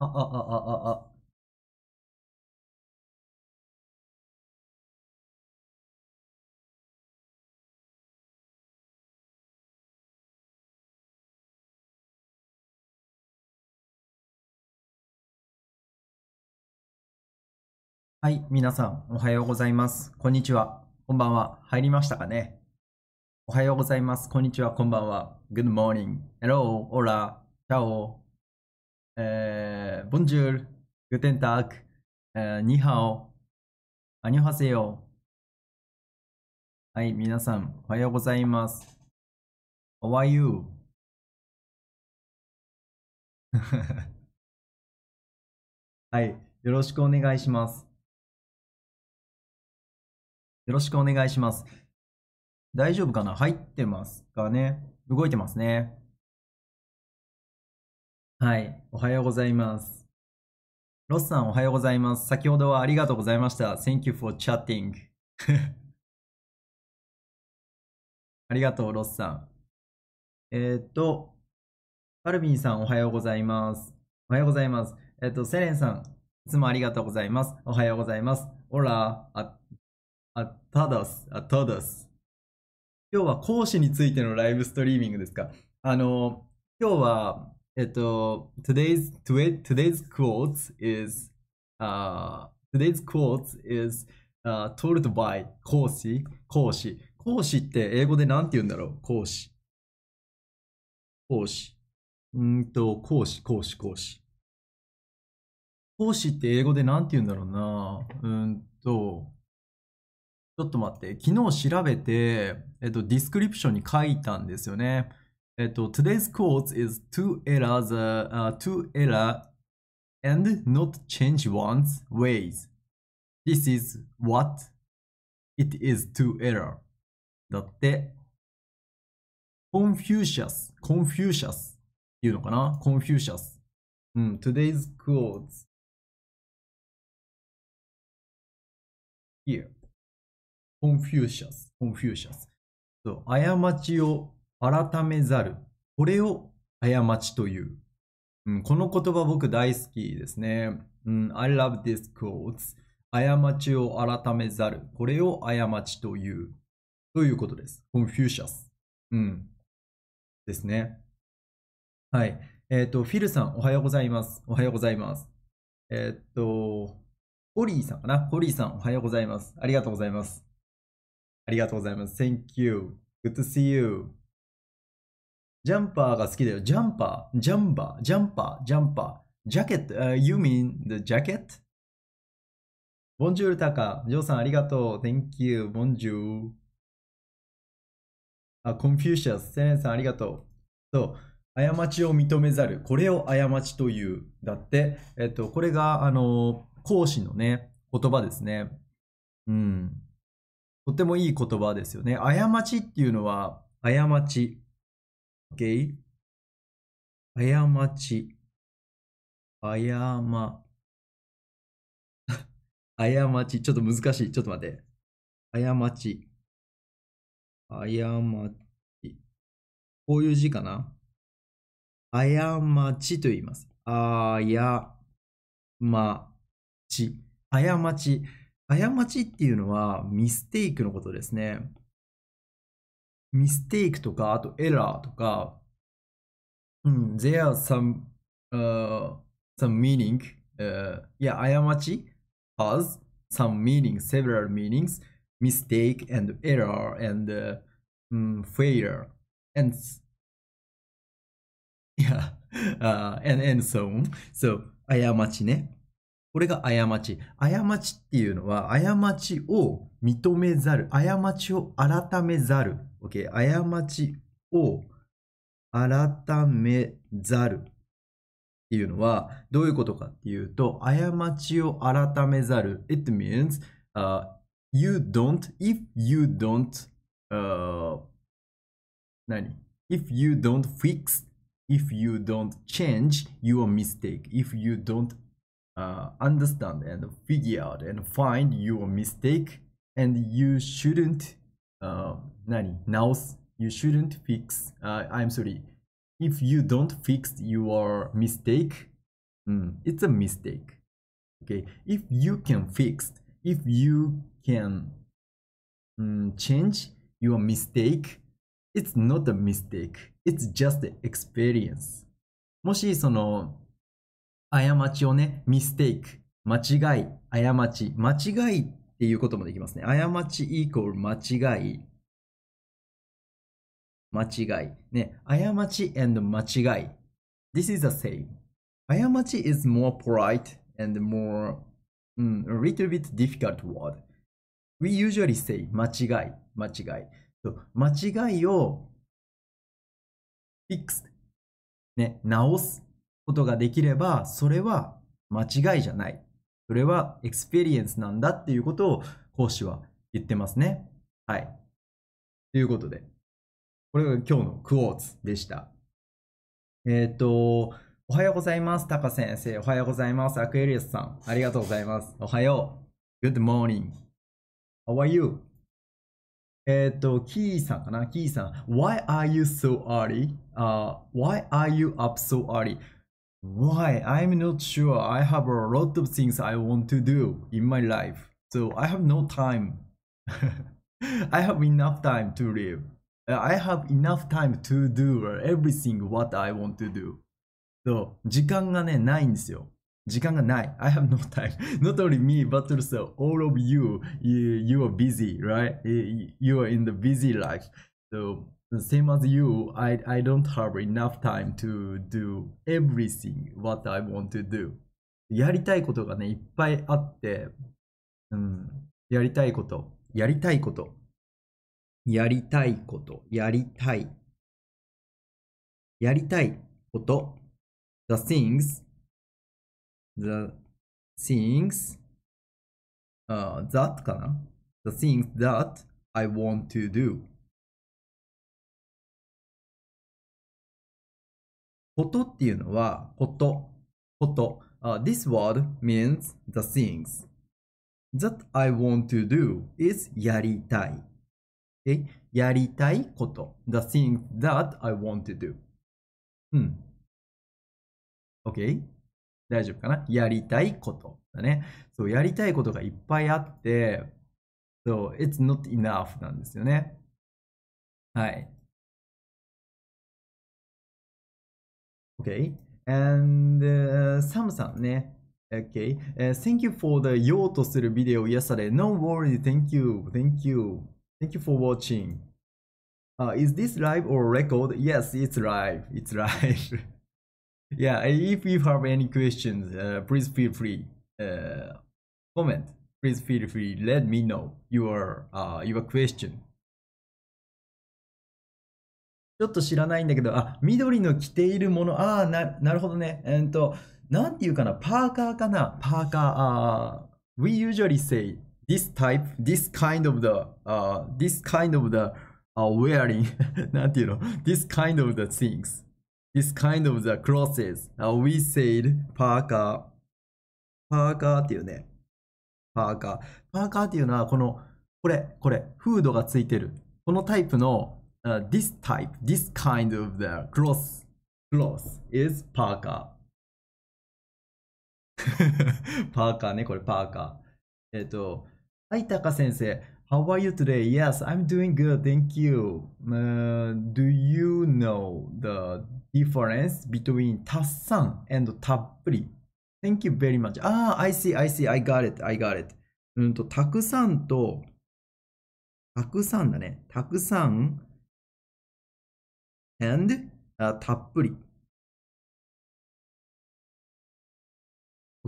あ、あ、あ、あ、あ。あ。はい、皆さん、おはようございます。こんにちは。こんばんは。入りましたかねおはようございます。こんにちは。こんばんは。Good morning. Hello. Hola. Ciao. えー、ボンジュール、グテンターク、えニハオ、アニョハセヨ。はい、皆さん、おはようございます。How are you? は い、よろしくお願いします。よろしくお願いします。大丈夫かな入ってますかね動いてますね。はい、おはようございます。ロスさん、おはようございます。先ほどはありがとうございました。Thank you for chatting. ありがとう、ロスさん。えー、っと、アルビンさん、おはようございます。おはようございます。えー、っと、セレンさん、いつもありがとうございます。おはようございます。オラ、あ、あ、ただす、あ、ただす。今日は講師についてのライブストリーミングですかあの、今日は、えっと、today's, today's quote is,、uh, today's quote is、uh, told by 講師、講師。講師って英語で何て言うんだろう講師。講師。うんと、講師、講師、講師。講師って英語で何て言うんだろうな。うんと、ちょっと待って。昨日調べて、えっと、ディスクリプションに書いたんですよね。えっと、today's quote is to error the,、uh, to error and not change one's ways. This is what it is to error. だって、Confucius, Confucius いうのかな ?Confucius。うん、today's quotes here. Confucius, Confucius. そう、過ちを改めざる。これを過ちという。うん、この言葉僕大好きですね。うん、I love this quote. 過ちを改めざる。これを過ちという。ということです。Confucius。うん。ですね。はい。えっ、ー、と、フィルさん、おはようございます。おはようございます。えっ、ー、と、ホリーさんかなホリーさん、おはようございます。ありがとうございます。ありがとうございます。Thank you. Good to see you. ジャンパーが好きだよ。ジャンパー、ジャンパー、ジャンパー、ジャンパー。ジャケット、uh, you mean the jacket? ボンジュールタカ、ジョーさんありがとう。Thank you, ボンジュール。あ、コンフューシャス、セレンさんありがとう。そう、過ちを認めざる。これを過ちという。だって、えっと、これが、あの、講師のね、言葉ですね。うん。とてもいい言葉ですよね。過ちっていうのは、過ち。OK? 過ち、過。ま、ち、ちょっと難しい。ちょっと待って。過ち、過ち。こういう字かな過ちと言います。あやまち。過ち。過ちっていうのはミステイクのことですね。ミステイクとか、あとエラーとか、うん、there are some,、uh, some meaning, uh, いや、過ち has some meaning, several meanings, mistake and error and、uh, um, failure and yeah, uh, and, and so on. So, 過ちね。これが過ち。過ちっていうのは、過ちを認めざる、過ちを改めざる o k 過ちを改めざるっていうのはどういうことかっていうと過ちを改めざる It means、uh, you don't if you don't、uh, 何 if you don't fix if you don't change your mistake if you don't uh, understand and figure out and find your mistake and you shouldn't uh, 何直す You shouldn't fix、uh, I'm sorry If you don't fix your mistake、It's a mistake Okay If you can fix If you can、change your mistake It's not a mistake It's just experience もしその過ちをね、mistake 間違い、過ち、間違いっていうこともできますね。過ちイコール間違い。間違い。ね、過ち and 間違い。This is the same. 過ち is more polite and more, um, a little bit difficult word. We usually say 間違い、間違い。So, 間違いを fix, ね、直すことができれば、それは間違いじゃない。それは experience なんだっていうことを講師は言ってますね。はい。ということで。これが今日のクォーツでした。えっ、ー、と、おはようございます。タカ先生。おはようございます。アクエリアスさん。ありがとうございます。おはよう。Good morning. How are you? えっ、と、キーさんかなキーさん。Why are you so early?、Uh, why are you up so early? Why? I'm not sure. I have a lot of things I want to do in my life. So I have no time. I have enough time to live. I have enough time to do everything what I want to do. 時間がね、ないんですよ。時間がない。I have no time. Not only me, but also all of you. You, you are busy, right? You are in the busy life. So, same as you, I, I don't have enough time to do everything what I want to do. やりたいことがね、いっぱいあって、うん、やりたいこと、やりたいことやりたいこと、やりたい。やりたいこと。The things, the things, uh, that かな ?The things that I want to do. ことっていうのは、こと、こと。Uh, this word means the things that I want to do is やりたい。で、やりたいこと。The things that I want to do. うん。OK? 大丈夫かなやりたいことだね。そう、やりたいことがいっぱいあって、そう、it's not enough なんですよね。はい。OK? And、uh, Sam さんね。o k thank you for the 用とするビデオ yesterday. No worry. Thank you. Thank you. Thank you for watching. Uh, is this live or record? Yes, it's live. It's live. yeah, if you have any questions, uh, please feel free. Uh, comment. Please feel free. Let me know your, uh, your question. ちょっと知らないんだけど、あ、緑の着ているもの、あな、なるほどね。えっと、なんていうかな、パーカーかな、パーカー。Uh, we usually say this type, this kind of the, uh, this kind of the uh, wearing, なんていうの ?this kind of the things, this kind of the clothes,、uh, we said parker, parker っていうね。パーカー。パーカーっていうのは、この、これ、これ、フードがついてる。このタイプの、uh, this type, this kind of the clothes, clothes is パーカー。パーカーね、これパーカー。えっ、ー、と、はい、タカ先生。How are you today? Yes, I'm doing good. Thank you.、Uh, do you know the difference between たっさん and たっぷり Thank you very much. ああ、I see, I see, I got it, I got it. うんと、たくさんと、たくさんだね。たくさん and、uh, たっぷり。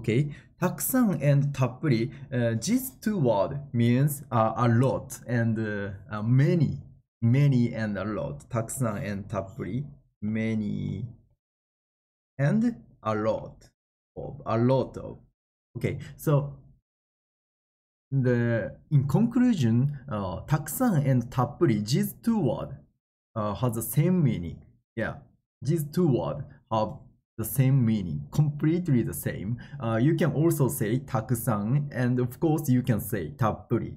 okay taksan and たっぷり、uh, these two words means uh, a lot and uh, uh, many many and a lot taksan and たっぷり many and a lot of a lot of okay so the in conclusion uh, and たっぷり these two words uh, the same meaning yeah these two words have the same meaning, completely the same. Uh, you can also say takusan, and of course you can say tapuri.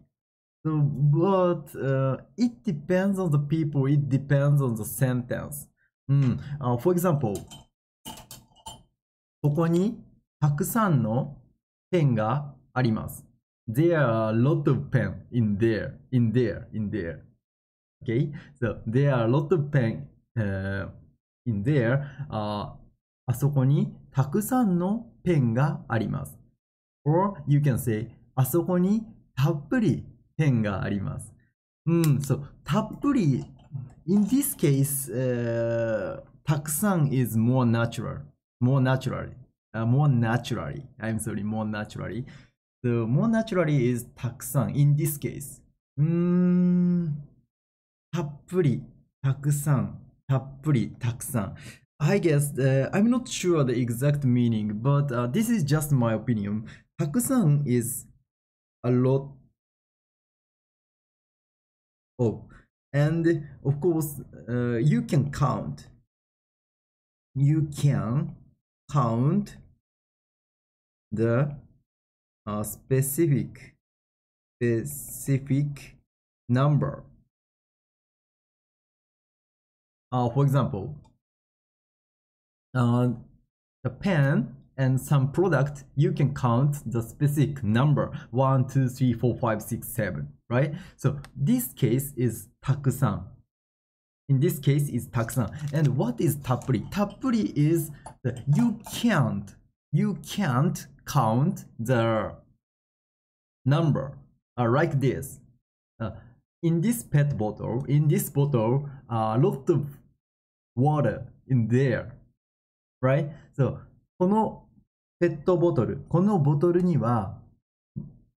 So, but uh, it depends on the people, it depends on the sentence. Mm, uh, for example, ここにたくさんのペンがあります。There are a lot of pen in there, in there, in there. Okay, so there are a lot of pen uh, in there. Uh, あそこにたくさんのペンがあります。or you can say あそこにたっぷりペンがあります。うん、そう、たっぷり in this case、uh, たくさん is more natural more naturally、uh, more naturally I'm sorry more naturally so more naturally is たくさん in this case うんたっぷりたくさんたっぷりたくさん I guess uh, I'm not sure the exact meaning, but uh, this is just my opinion. Hakusan is a lot Oh, and of course, uh, you can count. You can count the uh, specific specific number. Uh, for example, uh, the pen and some product, you can count the specific number, one, two, three, four, five, six, seven, right? So this case is takusan. In this case is takusan. And what is tapuri? Tapuri is the, you can't, you can't count the number uh, like this. Uh, in this pet bottle, in this bottle, a uh, lot of water in there right? So, このペットボトル、このボトルには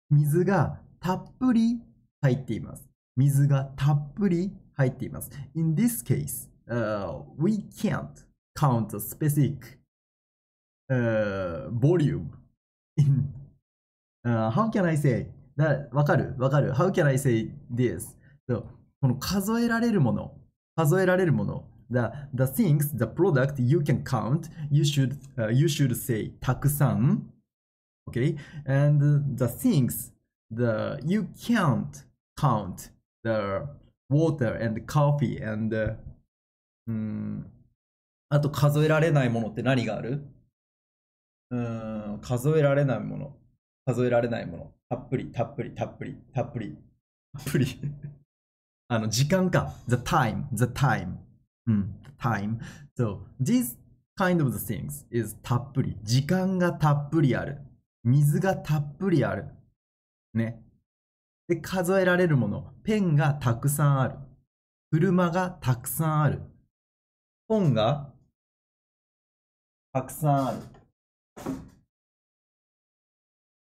水がたっぷり入っています。水がたっぷり入っています。In this case,、uh, we can't count a specific、uh, volume in、uh, how can I say? わかるわかる ?How can I say this? So, この数えられるもの、数えられるもの the, the things, the product you can count, you should, uh, you should say たくさん okay? And the things, the, you can't count the water and coffee and, uh, うんあと数えられないものって何があるうん数えられないもの。数えられないもの。たっぷり、たっぷり、たっぷり、たっぷり。たっぷり。あの、時間か。the time, the time. うん、time. So, these kind of the things is たっぷり。時間がたっぷりある。水がたっぷりある。ね。で、数えられるもの。ペンがたくさんある。車がたくさんある。本がたくさんある。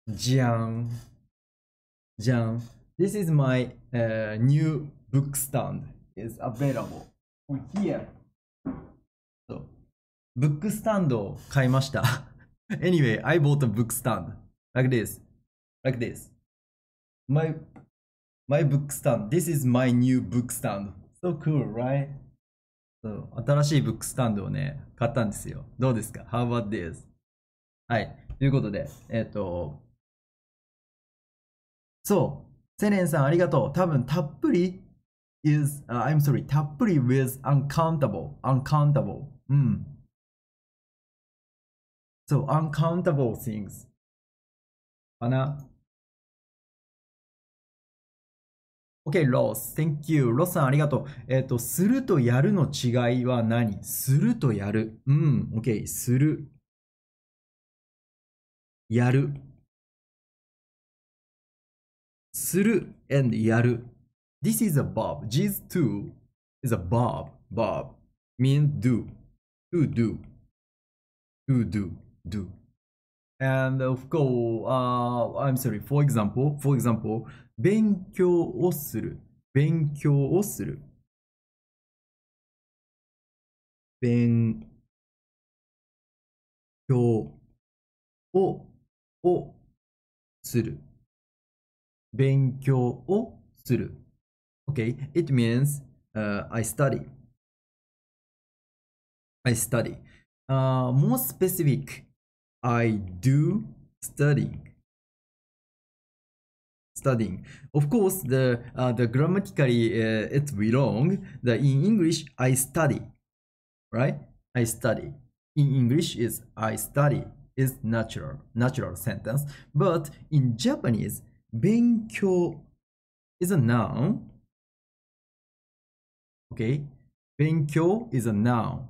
じゃん。じゃん。This is my、uh, new book stand is available. here. ブックスタンドを買いました。anyway, I bought a book stand. Like this. Like this. My, my book stand. This is my new book stand. So cool, right? そう新しいブックスタンドをね、買ったんですよ。どうですか ?How about this? はい。ということで、えっ、ー、と、そう。セレンさんありがとう。多分たっぷり is, uh, I'm sorry, たっぷり with uncountable, uncountable. うん。So, uncountable things. かな。OK, ロス。Thank you. ロスさん、ありがとう。えっ、ー、と、するとやるの違いは何するとやる。うん。OK, する。やる。する and やる。This is a bob. G's two is a bob. Bob means do. To do. To do. Do. And of course, uh, I'm sorry. For example, for example, 勉強をする。勉強をする。勉強ををする。勉強をする。okay it means uh, i study i study uh, more specific i do studying studying of course the uh, the grammatically uh, it's wrong that in english i study right i study in english is i study is natural natural sentence but in japanese benkyo is a noun Okay? 勉強 is a noun,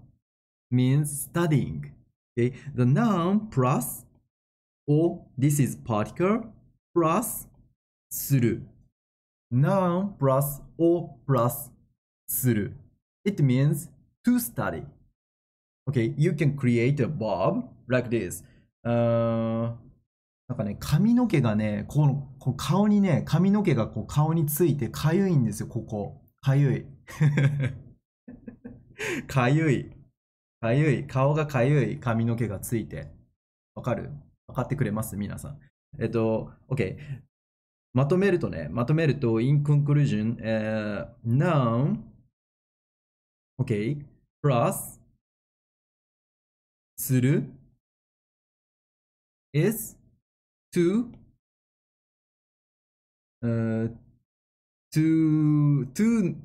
means studying. Okay? The noun plus or this is particle plus する noun plus or plus する it means to study okay you can create a verb like this、uh, なんかね髪の毛がねこのこ顔にね髪の毛がこう顔についてかゆいんですよここかゆいか ゆい。かゆい。顔がかゆい髪の毛がついて。わかるわかってくれます皆さん。えっと、OK。まとめるとね、まとめると、in conclusion, uh, noun, OK, plus, する is to uh, to to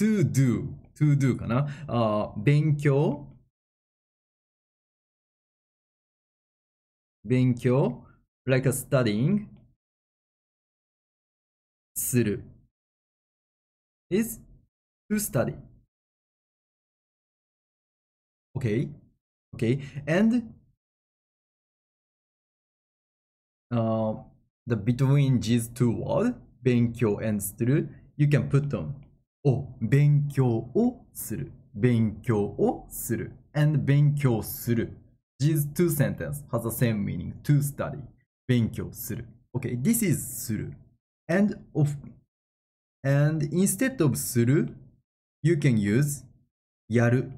to do, to do かな。あ勉強勉強 like a studying する is to study. Okay, okay, and uh, the between these two words, 勉強 and する you can put them を勉強をする勉強をする and 勉強する These two sentences has the same meaning to study 勉強する Okay, this is する and of and instead of する you can use やる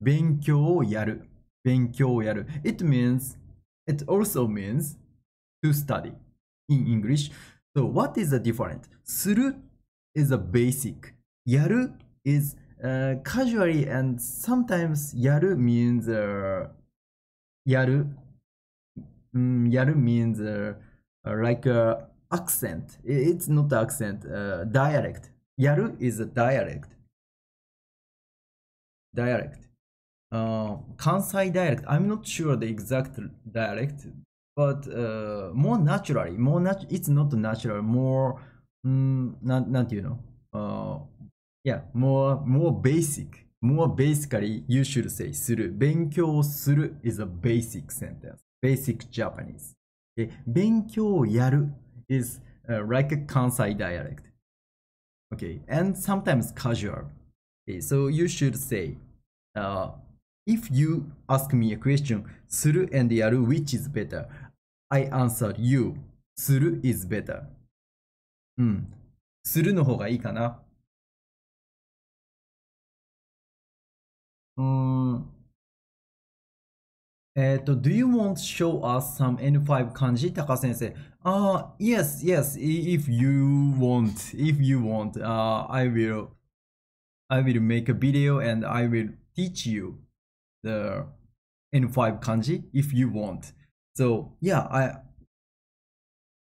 勉強をやる勉強をやる It means it also means to study in English So what is the difference? する is a basic yaru is uh, casually and sometimes yaru means uh, yaru mm, yaru means uh, uh like uh, accent it's not accent uh, dialect yaru is a dialect dialect uh, kansai dialect i'm not sure the exact dialect but uh, more naturally more nat it's not natural more um, not, not you know uh, yeah, more, more basic. More basically, you should say する。勉強をする is a basic sentence. Basic Japanese. で勉強をやる is、uh, like a Kansai dialect. Okay, and sometimes casual. Okay, so you should say, uh, if you ask me a question, する and やる which is better? I a n s w e r you. する is better. うん。するの方がいいかな。Um, uh, do you want to show us some N5 kanji, Taka sensei? Uh, yes, yes, if you want, if you want, uh, I will, I will make a video and I will teach you the N5 kanji if you want. So yeah, I,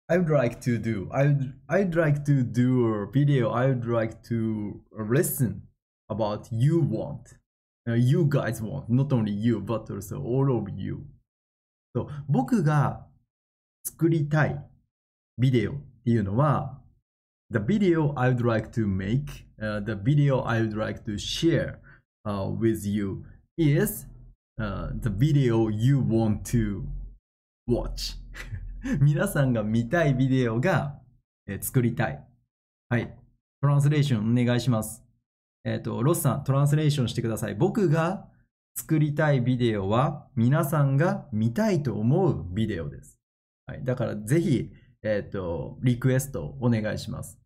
I would like to do, I would, I'd like to do a video, I would like to listen about you want. you guys w a n t Not only you, but also all of you. そう僕が作りたいビデオっていうのは The video I would like to make, uh, the video I would like to share uh, with you is uh, the video you want to watch. 皆さんが見たいビデオが、えー、作りたい。はい。トランスレーションお願いします。えっ、ー、と、ロスさん、トランスレーションしてください。僕が作りたいビデオは、皆さんが見たいと思うビデオです。はい。だから、ぜひ、えっ、ー、と、リクエストお願いします。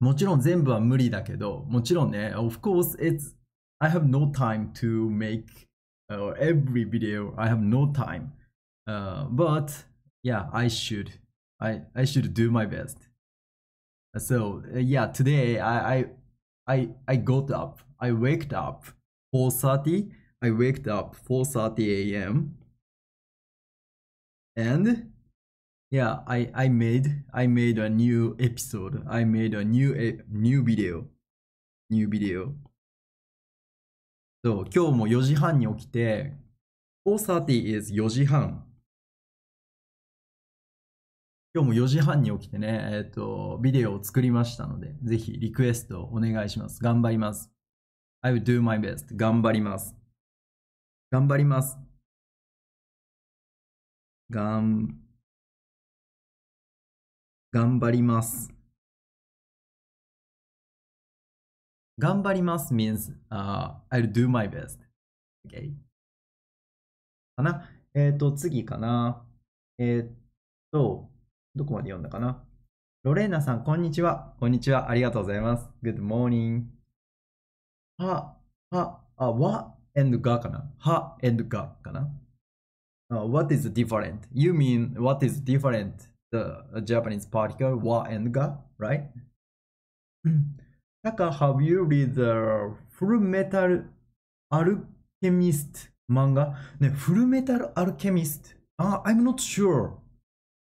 もちろん全部は無理だけど、もちろんね、of course it's, I have no time to make uh, every video, I have no time.、Uh, but, yeah, I should, I, I should do my best. So, yeah, today I, I I, I got up. I waked up. 4.30. I waked up 4.30 a.m. And yeah, I, I made I made a new episode. I made a new a new video. new video. So, 今日も4時半に起きて、4.30 is 4時半。今日も4時半に起きてね、えっ、ー、と、ビデオを作りましたので、ぜひリクエストお願いします。頑張ります。I will do my best. 頑張ります。頑張ります。がん、頑張ります。頑張ります means、uh, I'll do my best. Okay. かなえっ、ー、と、次かなえっ、ー、と、どこまで読んだかなロレーナさん、こんにちは。こんにちは。ありがとうございます。Good morning. は、は、あ、わ and がかなは and がかな、uh, ?What is different? You mean what is different? The Japanese particle wa and が right? なんか、have you read the full metal alchemist 漫画ね、フルメタルアルケミスト。あ、I'm not sure.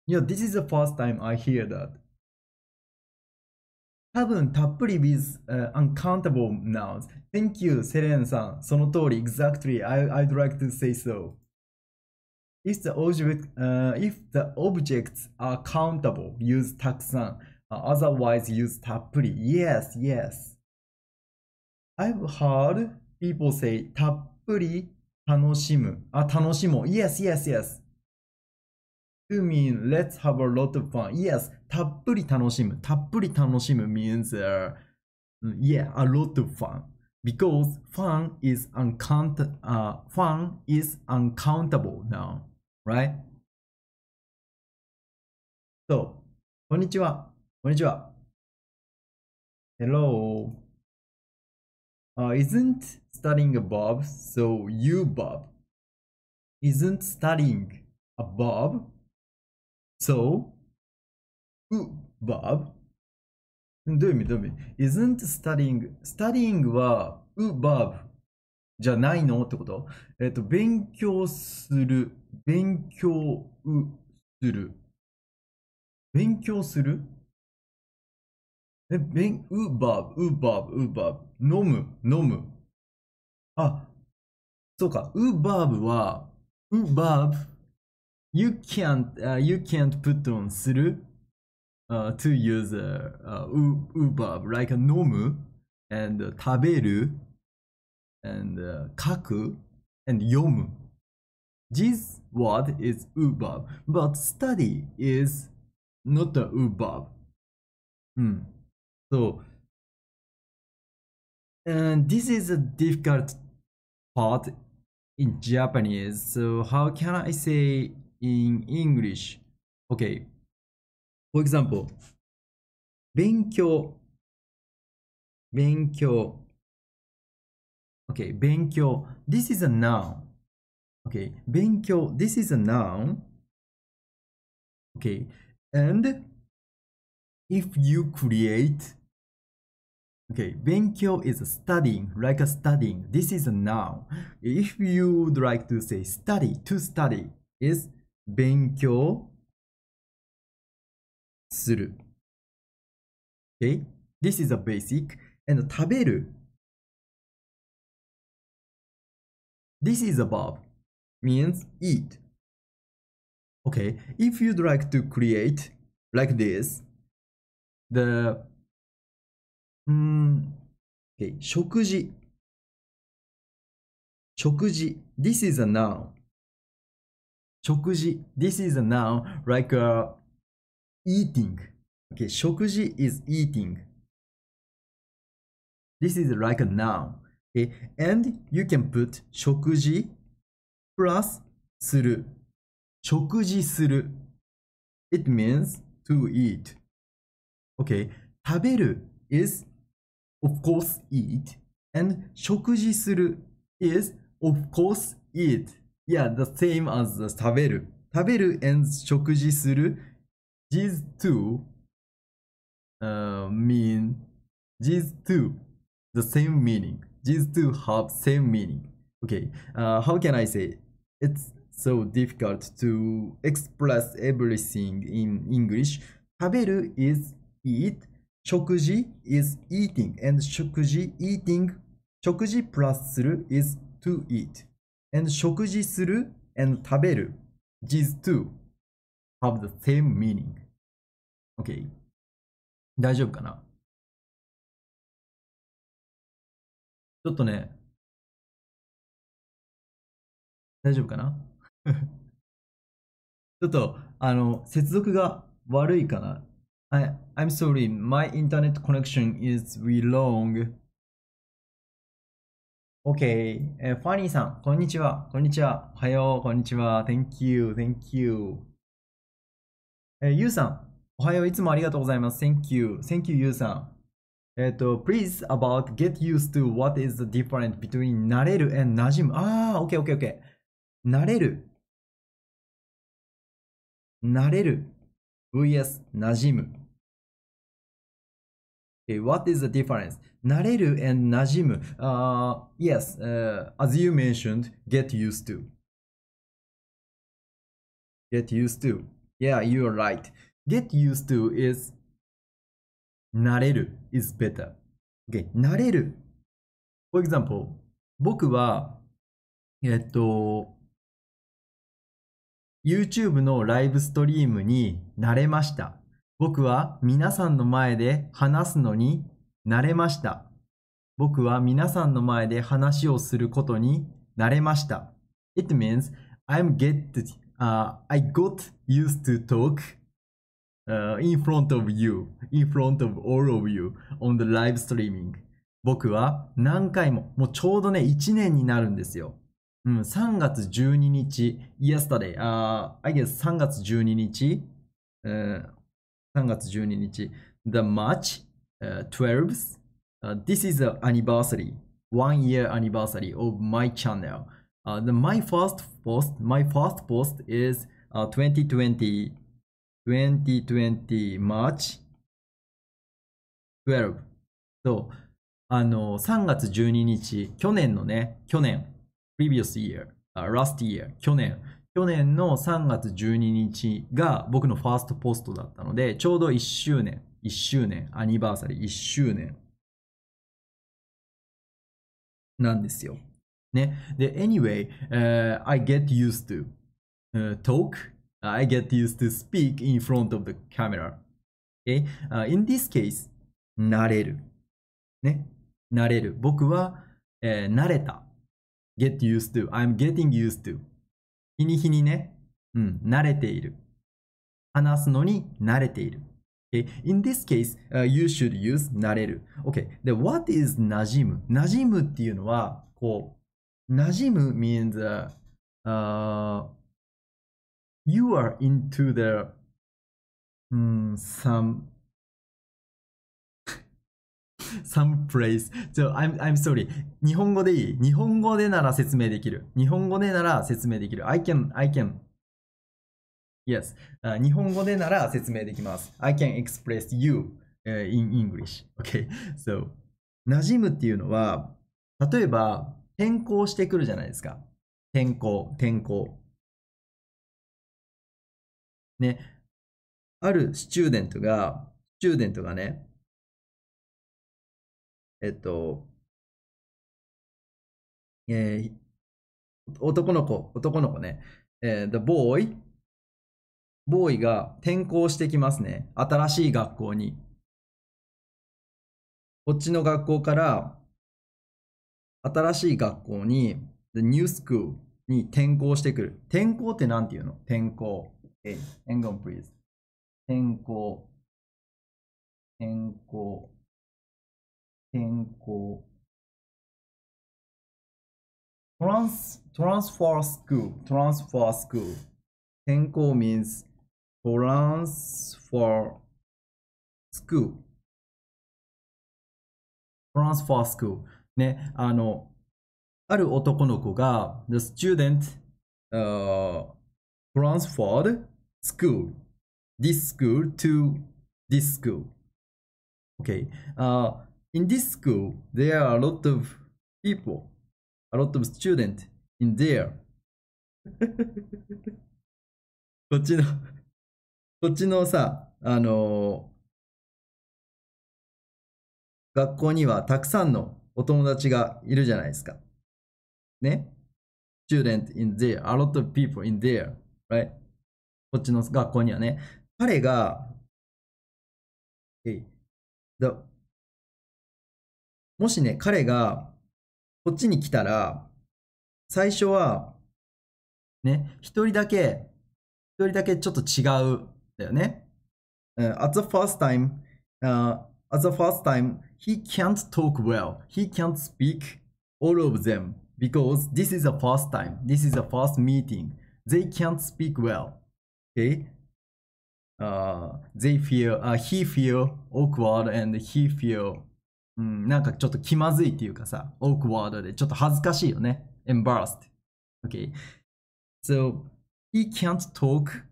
You know, this is the first time I hear that. 多分たっぷり with、uh, uncountable nouns. Thank you, セレンさん。その通り、exactly. I, I'd like to say so. If the, object,、uh, if the objects are countable, use たくさん。Uh, otherwise, use たっぷり。Yes, yes. I've heard people say たっぷり楽しむ。あ、楽しもう。Yes, yes, yes. You mean let's have a lot of fun? Yes, たっぷり楽しむ。たっぷり楽しむ means uh, mm, yeah, a lot of fun. Because fun is uncount uh, fun is uncountable now, right? So, こんにちは。こんにちは。Hello. Uh, isn't studying above, so you Bob. Isn't studying above So, verb どういう意味どういう意味 ?isn't studying studying はう、ばーじゃないのってことえっ、ー、と、勉強する。勉強する。勉強するえ、勉、うばぶ、うばぶ、うばぶ。飲む、飲む。あ、そうか。うばぶは、うばぶ。you can't uh, you can't put on する uh, to use uh, uh, like a nomu and uh, taberu and uh, kaku and yomu. This word is ubab, but study is not a ubab. Hmm. So and this is a difficult part in Japanese. So how can I say in English. Okay. For example, 勉強勉強 Okay, 勉強 This is a noun. Okay, 勉強 This is a noun. Okay, and if you create Okay, 勉強 is studying, like a studying. This is a noun. If you'd like to say study, to study is 勉強する。Okay? This is a basic. And 食べる。This is a verb. Means eat. Okay, if you'd like to create like this, the um, okay, 食事食事 This is a noun. 食事 this is a noun like a eating okay 食事 is eating this is like a noun okay and you can put 食事 plus する食事する it means to eat okay 食べる is of course eat and 食事する is of course eat Yeah, the same as 食べる,食べる and 食事する. These two, uh, mean these two the same meaning. These two have same meaning. Okay, uh, how can I say? It's so difficult to express everything in English. 食べる is eat. 食事 is eating. And 食事 eating. 食事 plus する is to eat. and 食事する and 食べる these two have the same meaning. OK? 大丈夫かなちょっとね、大丈夫かなちょっと、あの、接続が悪いかな I, I'm sorry, my internet connection is r e y long. OK、えー、ファニーさん、こんにちは、こんにちは、おはよう、こんにちは、Thank you, thank you. えー、ゆうさん、おはよう、いつもありがとうございます。Thank you, thank you, ゆうさん。えっ、ー、と、please about get used to what is the difference between 慣れる and 馴染む。あー、OK, OK, OK。慣れる。慣れる。vs 馴染む。Okay, what is the difference? 慣れる and 馴染む。Uh, yes, uh, as you mentioned, get used to. Get used to. Yeah, you are right. Get used to is 慣れる is better. Okay, 慣れる。For example, 僕は、えっと、YouTube のライブストリームに慣れました。僕は皆さんの前で話すのに慣れました。僕は皆さんの前で話をすることに慣れました。It means I'm get,、uh, I got used to talk、uh, in front of you, in front of all of you on the live streaming. 僕は何回も、もうちょうどね、1年になるんですよ。うん、3月12日、yesterday,、uh, I guess 3月12日、uh, 3月12日 The March、uh, 12th、uh, This is an anniversary one year anniversary of my channel uh, the my first post my first post is uh, 2020 2020 March 12とあの3月12日去年のね去年 previous year、uh, last year 去年去年の3月12日が僕のファーストポストだったので、ちょうど1周年、1周年、アニバーサリー1周年なんですよ。ね。で、anyway,、uh, I get used to、uh, talk, I get used to speak in front of the camera. Okay?、Uh, in this case, 慣れる。ね。慣れる。僕は、えー、慣れた。get used to, I'm getting used to. 日に日にね、うん、慣れている。話すのに慣れている。Okay. In this case,、uh, you should use 慣れる。Okay. で、what is 馴染む馴染むっていうのは、こう、馴染む means、uh, uh, you are into the、um, some some place. So, I'm, I'm sorry. 日本語でいい日本語でなら説明できる。日本語でなら説明できる。I can, I can. Yes.、Uh, 日本語でなら説明できます。I can express you、uh, in English. Okay. So, 馴染むっていうのは、例えば、転校してくるじゃないですか。転校、転校。ね。あるスチューデントが、スチューデントがね、えっと、えー、男の子、男の子ね、えー、the boy, ボーイが転校してきますね。新しい学校に。こっちの学校から、新しい学校に、the new school に転校してくる。転校って何て言うの転校。Okay, hang on please. 転校。転校。変更。トランス、トランスファースクール、トランスファースクール。転校 means transfer school. transfer school. ね、あの、ある男の子が、the student、uh, transferred school, this school to this school. Okay.、Uh, in this school there are a lot of people a lot of students in there こっちのこっちのさあのー、学校にはたくさんのお友達がいるじゃないですかね student in there a lot of people in there right こっちの学校にはね彼が、o k y The もしね、彼がこっちに来たら、最初は、ね、一人だけ、一人だけちょっと違う、だよね。Uh, at the first time, uh, at the first time, he can't talk well. He can't speak all of them because this is the first time. This is the first meeting. They can't speak well. Okay? Uh, they feel, uh, he feel awkward and he feel うん、なんかちょっと気まずいっていうかさ、オークワードでちょっと恥ずかしいよね。embarrassed. Okay. So he can't talk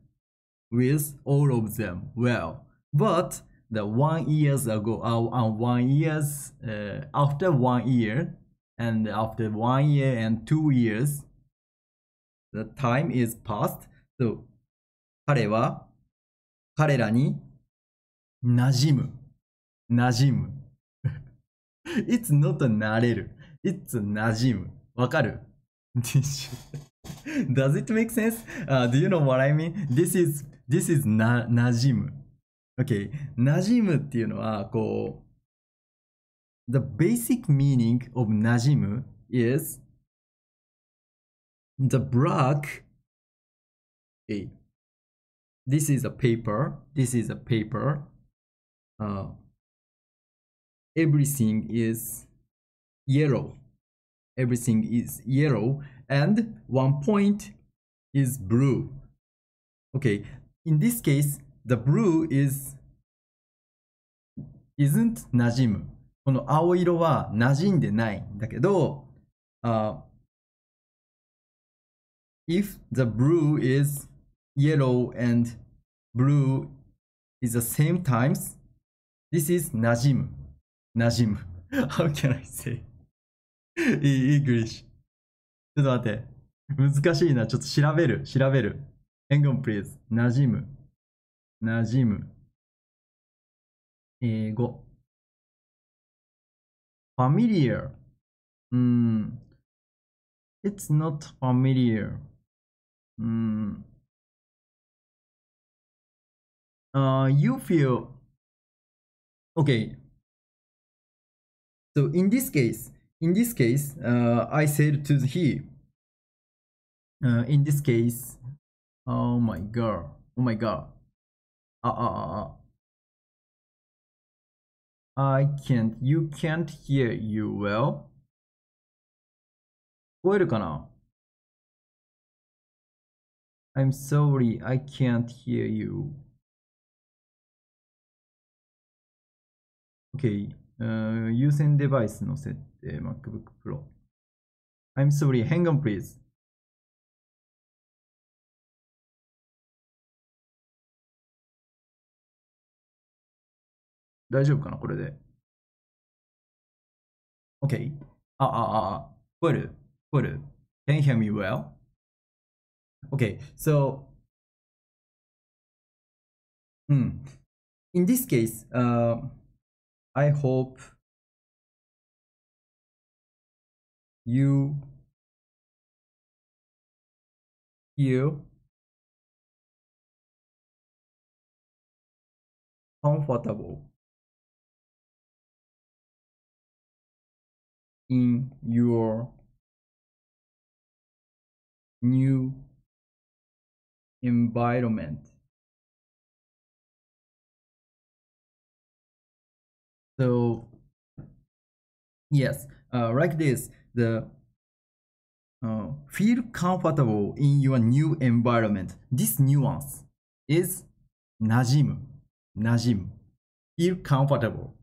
with all of them well. But the one years ago, uh, one years, uh, after one year, and after one year and two years, the time is past. So 彼は彼らに馴染む、馴染む。It's not 慣れる。It's 馴染む。わかる Does it make sense?、Uh, do you know what I mean? This is, this is な馴染む。Okay. 馴染むっていうのは、こう、the basic meaning of 馴染む is the block. Okay. This is a paper. This is a paper. Uh, everything is yellow everything is yellow and one point is blue okay in this case the blue is isn't najim. 馴染むこの青色は馴染んでないんだけど、uh, if the blue is yellow and blue is the same times this is 馴染む n a む。i m How can I say? English. ちょっと待って。難しいな。ちょっと調べる。調べる。Hang on, please. なじむ。なじむ。英語。familiar. うん。It's not familiar. うん。Uh, you feel. Okay. So in this case, in this case, uh, I said to he, uh, in this case, oh my god, oh my god, uh, uh, uh, I can't, you can't hear you well. 聞こえるかな ?I'm sorry, I can't hear you. Okay. うん優先デバイスの設定、MacBook Pro。I'm sorry, hang on please. 大丈夫かなこれで。OK。あ、あ、あ、聞こえる聞 ?Can you hear me well?OK、okay. So, mm. in this case, uh, I hope you feel comfortable in your new environment. So yes, uh, like this, the uh, feel comfortable in your new environment. This nuance is najim, najim. Feel comfortable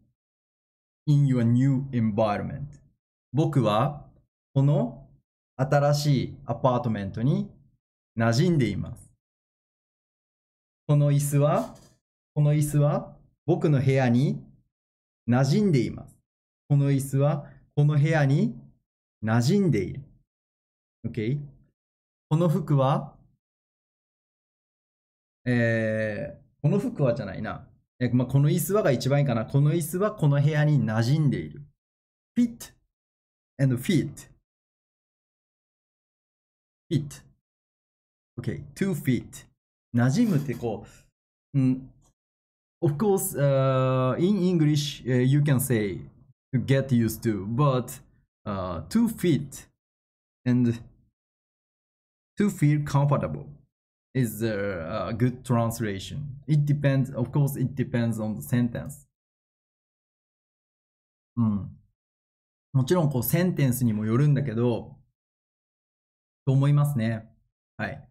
in your new environment. 僕はこの新しいアパートメントに馴染んでいます。この椅子は、この椅子は僕の部屋に馴染んでいます。この椅子はこの部屋に馴染んでいる。OK? この服は、えー、この服はじゃないな。えまあ、この椅子はが一番いいかな。この椅子はこの部屋に馴染んでいる。fit and fit. fit. OK, to fit. 馴染むってこう、うん、of course uh, in english uh, you can say to get used to but uh, to fit and to feel comfortable is a, a good translation it depends of course it depends on the sentence うんもちろんこうセンテンスにもよるんだけどと思いますねはい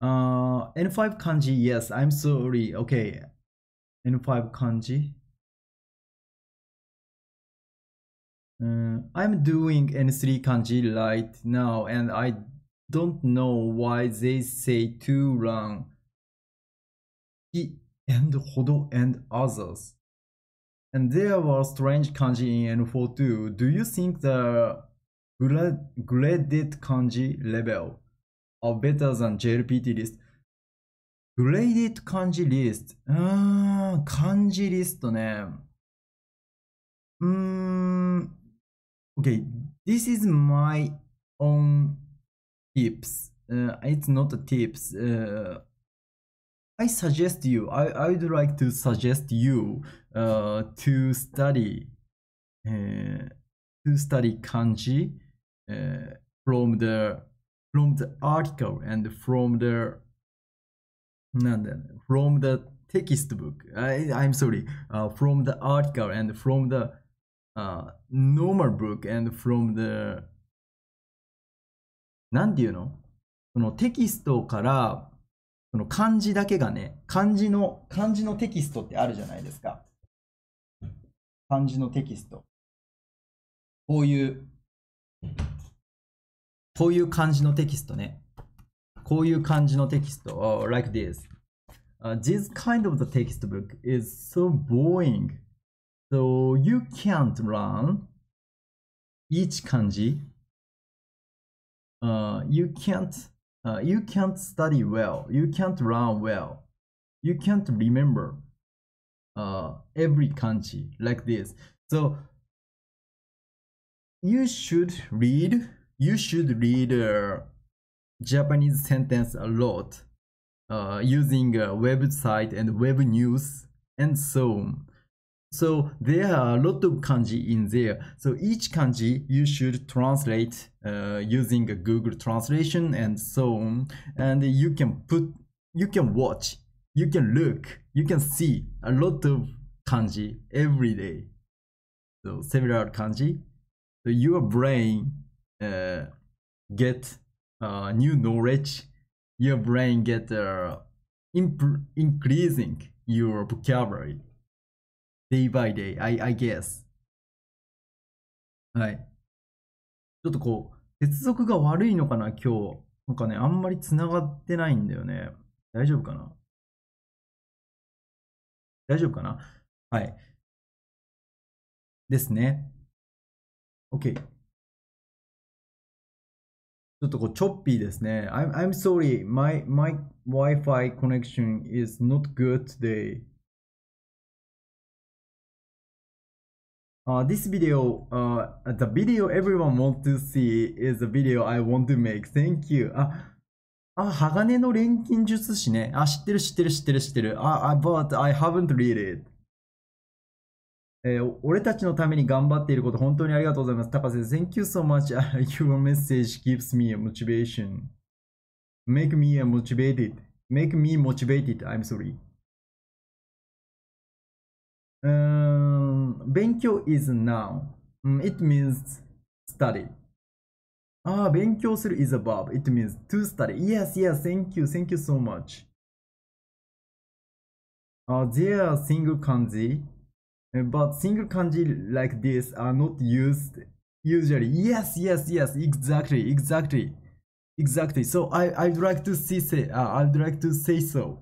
Uh, N5 kanji, yes, I'm sorry. Okay, In 5 kanji. Uh, I'm doing N3 kanji right now and I don't know why they say too long. he and Hodo and others. And there were strange kanji in N4 too. Do you think the graded kanji level are better than JLPT list? graded Okay. this is my own tips. Uh, it's not a tips. Uh, I suggest you, I, I would like to suggest you uh, to study uh, to study kanji uh, from the from the article and from the なんだよね。from the text book, I, I'm sorry,、uh, from the article and from the、uh, normal book and from the なんていうのそのテキストからその漢字だけがね、漢字の、漢字のテキストってあるじゃないですか。漢字のテキスト。こういう、こういう漢字のテキストね。こういう感じのテキスト、or like this. Uh, this kind of the textbook is so boring. So you can't learn each kanji. Uh, you can't uh, you can't study well. You can't learn well. You can't remember uh, every kanji like this. So you should read. You should read. Uh, Japanese sentence a lot uh, using a uh, website and web news and so on. So there are a lot of kanji in there. So each kanji you should translate uh, using a Google translation and so on. And you can put, you can watch, you can look, you can see a lot of kanji every day. So several kanji. So your brain uh, get uh, new knowledge, your brain get uh, increasing your vocabulary day by day, I, I guess. はい。ちょっとこう、接続が悪いのかな、今日。なんかね、あんまり繋がってないんだよね。大丈夫かな大丈夫かなはい。ですね。OK。ちょっとこう、チョッピーですね。I'm, I'm sorry, my, my Wi-Fi connection is not good today. Uh, this video, uh, the video everyone wants to see is the video I want to make. Thank you. あ、あ、鋼の錬金術師ね。あ、知ってる知ってる知ってる知ってる。あ、あ、but I haven't read it. えー、俺たちのために頑張っていること本当にありがとうございます。高瀬、Thank you so much. Your message gives me a motivation. Make me a motivated. Make me motivated. I'm sorry. うん、勉強 is now. It means study. ああ、勉強する is a verb. It means to study. Yes, yes, thank you, thank you so much. Are t h e r e single kanji Uh, but single kanji like this are not used usually yes yes yes exactly exactly exactly so i i'd like to see say uh, i'd like to say so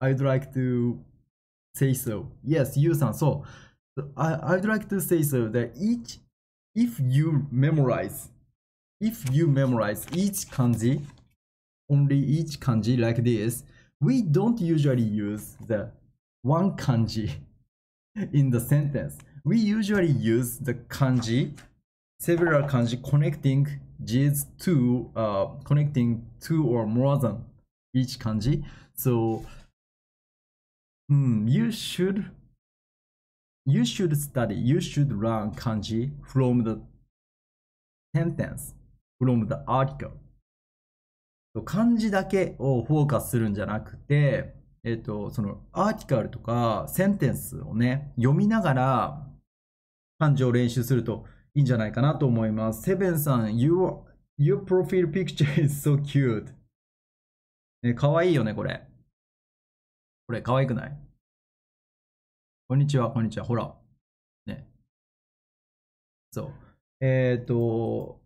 i'd like to say so yes you san so, so i i'd like to say so that each if you memorize if you memorize each kanji only each kanji like this we don't usually use the one kanji in the sentence. We usually use the kanji, several kanji connecting jis to, uh, connecting two or more than each kanji. So mm, you should you should study, you should learn kanji from the sentence, from the article. 漢字だけをフォーカスするんじゃなくて、えっ、ー、と、そのアーティカルとかセンテンスをね、読みながら漢字を練習するといいんじゃないかなと思います。セブンさん、Your, your profile picture is so cute. ね、かわいいよね、これ。これ、かわいくないこんにちは、こんにちは。ほら。ね。そう。えっ、ー、と、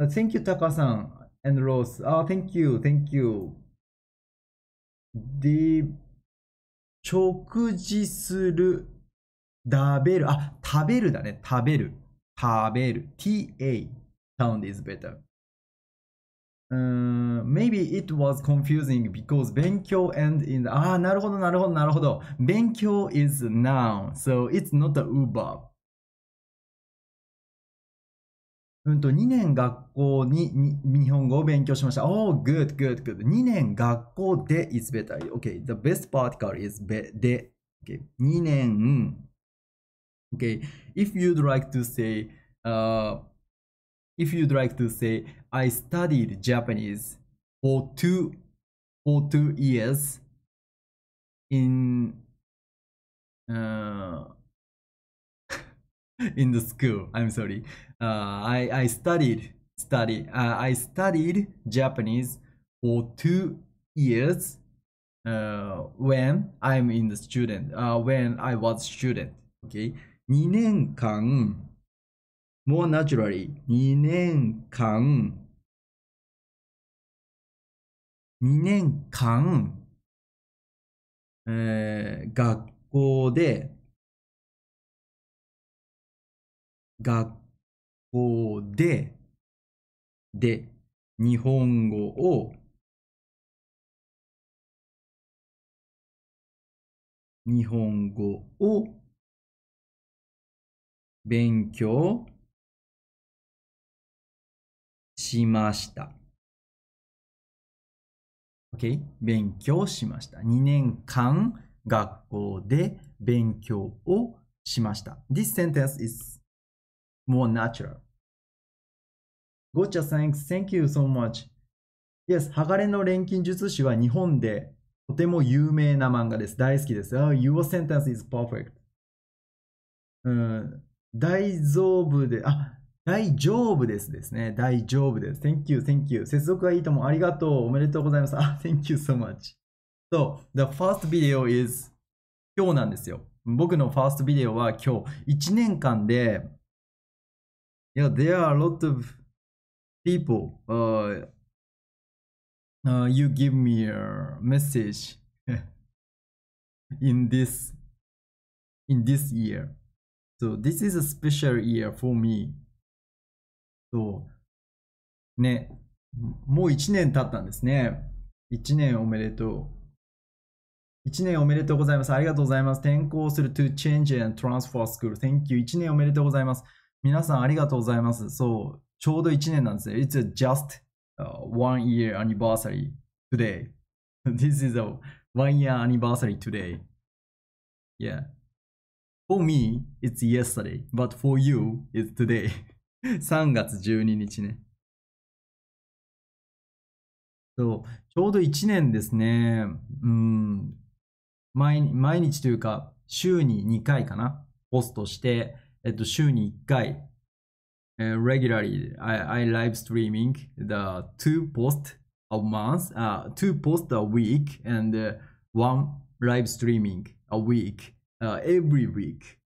Thank you, タカさん and Rose. Ah, thank you, thank you. で、食事する、食べる、あ、食べるだね、食べる、食べる、ta sound is better. Uh, maybe it was confusing because 勉強 and in the, ああ、なるほど、なるほど、なるほど。勉強 is noun, so it's not a b e r b うんと、2年学校に日本語を勉強しました。Oh, good, good, good. 2年学校で is better. Okay, the best particle is で。Okay, 2年。Okay, if you'd like to say, uh, if you'd like to say, I studied Japanese for two, for two years in, uh, in the school. I'm sorry. Uh, I, I studied study uh, I studied Japanese for two years uh, when I'm in the student uh, when I was student okay 2年間 more naturally 2年間2年間、えー、学校で学語で、で、日本語を、日本語を勉強しました。OK? 勉強しました。2年間学校で勉強をしました。This sentence is more natural. Gotcha, thanks. Thank you so much. Yes, 鋼の錬金術師は日本でとても有名な漫画です。大好きです。Oh, your sentence is perfect. うん、大丈夫で、あ、大丈夫ですですね。大丈夫です。Thank you, thank you. 接続がいいともありがとう。おめでとうございます。あ、Thank you so much. So, the first video is 今日なんですよ。僕のファーストビデオは今日1年間で yeah there are a lot of people uh, uh you give me a message in this in this year so this is a special year for me そうねもう1年経ったんですね1年おめでとう1年おめでとうございます。ありがとうございます。転校する to change and transfer school. Thank you. 1年おめでとうございます。皆さんありがとうございます。そう、ちょうど1年なんですよ。It's just、one year anniversary today. This is a one year anniversary today. Yeah. For me, it's yesterday, but for you, it's today. 3月12日ね。そう、ちょうど1年ですね。うん。毎毎日というか、週に2回かな。ポストして、えっと、週に1回、uh, regularly, I, I live streaming the two posts a month, uh, two posts a week, and uh, one live streaming a week, uh, every week.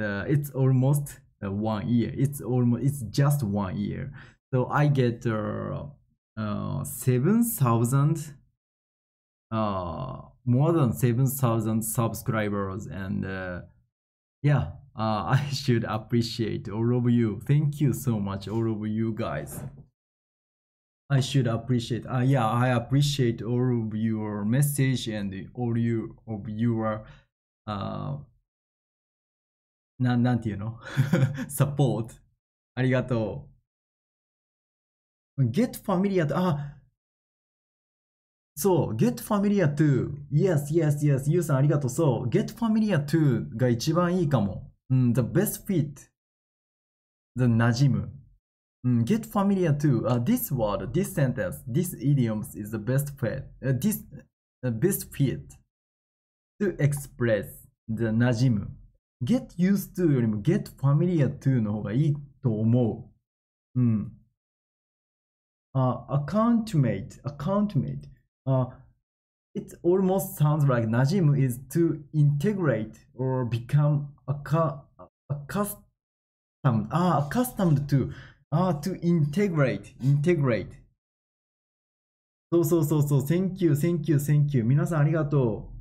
it's almost uh, one year. It's almost, it's just one year. So I get uh, uh, 7,000 uh, more than 7,000 subscribers and uh, yeah uh, I should appreciate all of you. Thank you so much, all of you guys. I should appreciate. Uh, yeah, I appreciate all of your message and all you of your uh, ななんていうの ?support. Get familiar to, ah, So get familiar to. Yes, yes, yes. You san, arigato. So get familiar to が一番いいかも。Mm, the best fit, the najimu. Mm, get familiar to Uh, this word, this sentence, this idioms is the best fit. Uh, this uh, best fit to express the najimu. Get used to よりも get familiar uh, to の方がいいと思う。うん。Uh, mm. accountimate, accountimate. Uh, it almost sounds like najim is to integrate or become accu accustomed, ah, accustomed to, ah, to integrate, integrate. そうそうそうそう、thank you, thank you, thank you. 皆さんありがとう。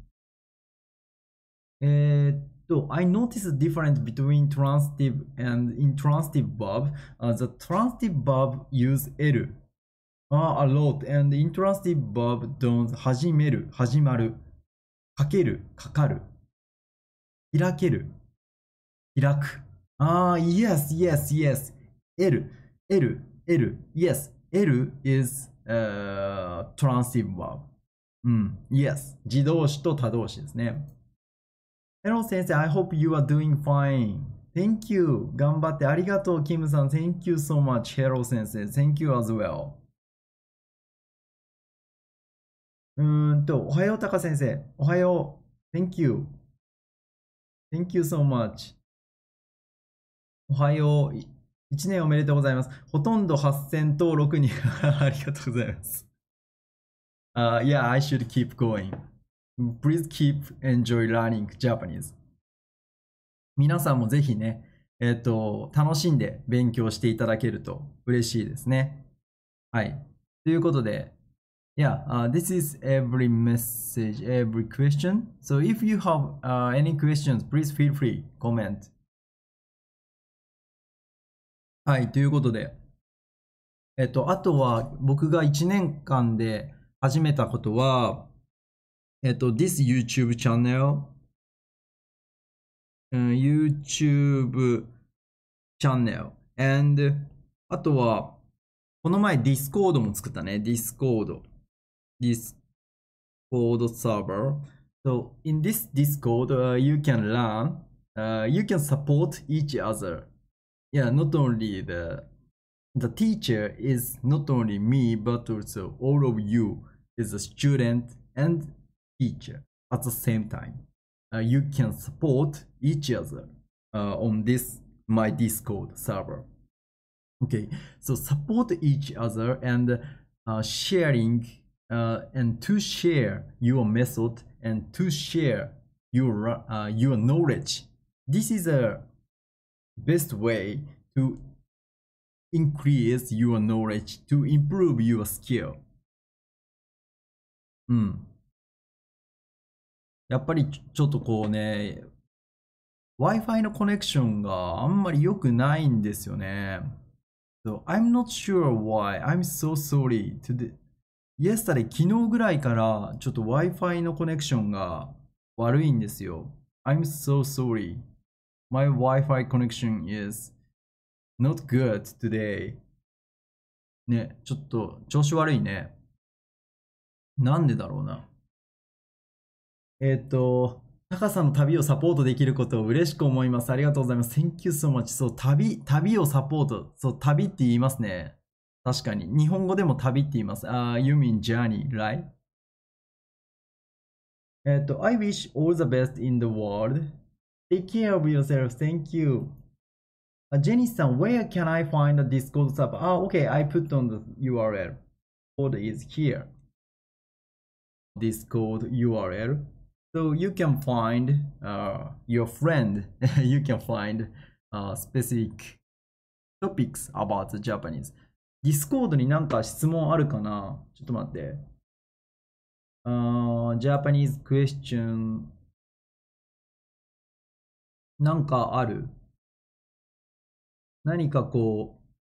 えー、っと、I noticed difference between transitive and intransitive verb.、Uh, the transitive verb use L. Uh, a lot and intransitive verb don't 始める、始まる、かける、かかる、開ける。開く。ああ、yes, yes, yes. L, L, L, yes. L is、uh, transitive verb. うん、yes. 自動詞と他動詞ですね。Hello 先生、I hope you are doing fine. Thank you. 頑張ってありがとう、キムさん。Thank you so much. Hello 先生、Thank you as well. うーんと、おはよう、タカ先生。おはよう。Thank you. Thank you so much. おはよう。1年おめでとうございます。ほとんど8000登6人。ありがとうございます。Uh, yeah, I should keep going. Please keep enjoy learning Japanese. 皆さんもぜひね、えっ、ー、と、楽しんで勉強していただけると嬉しいですね。はい。ということで、Yeah, uh, this is every message, every question. So if you have uh, any questions, please feel free comment. はい、ということで。えっと、あとは僕が1年間で始めたことは、えっと、this YouTube channel、うん、YouTube channel and あとは、この前 Discord も作ったね。Discord。Discord server. So, in this Discord,、uh, you can learn,、uh, you can support each other. yeah not only the the teacher is not only me but also all of you is a student and teacher at the same time uh, you can support each other uh, on this my discord server okay so support each other and uh, sharing uh, and to share your method and to share your uh, your knowledge this is a best way to increase your knowledge to improve your skill うんやっぱりちょっとこうね Wi-Fi のコネクションがあんまり良くないんですよね So I'm not sure why I'm so sorry to the yesterday 昨日ぐらいからちょっと Wi-Fi のコネクションが悪いんですよ I'm so sorry My Wi-Fi connection is not good today. ね、ちょっと調子悪いね。なんでだろうな。えっ、ー、と、タカさんの旅をサポートできることを嬉しく思います。ありがとうございます。Thank you so much. そう、旅、旅をサポート。そう、旅って言いますね。確かに。日本語でも旅って言います。あ、uh, you mean journey, right? えっ、と、I wish all the best in the world. Take care of yourselves. Thank you. Uh, Jenny-san, where can I find the Discord server? Oh, okay, I put on the URL. Code is here. Discord URL. So you can find uh, your friend. you can find uh, specific topics about the Japanese. Discord になんか質問あるかなちょっと待って。Uh, Japanese question なんかある何かこう、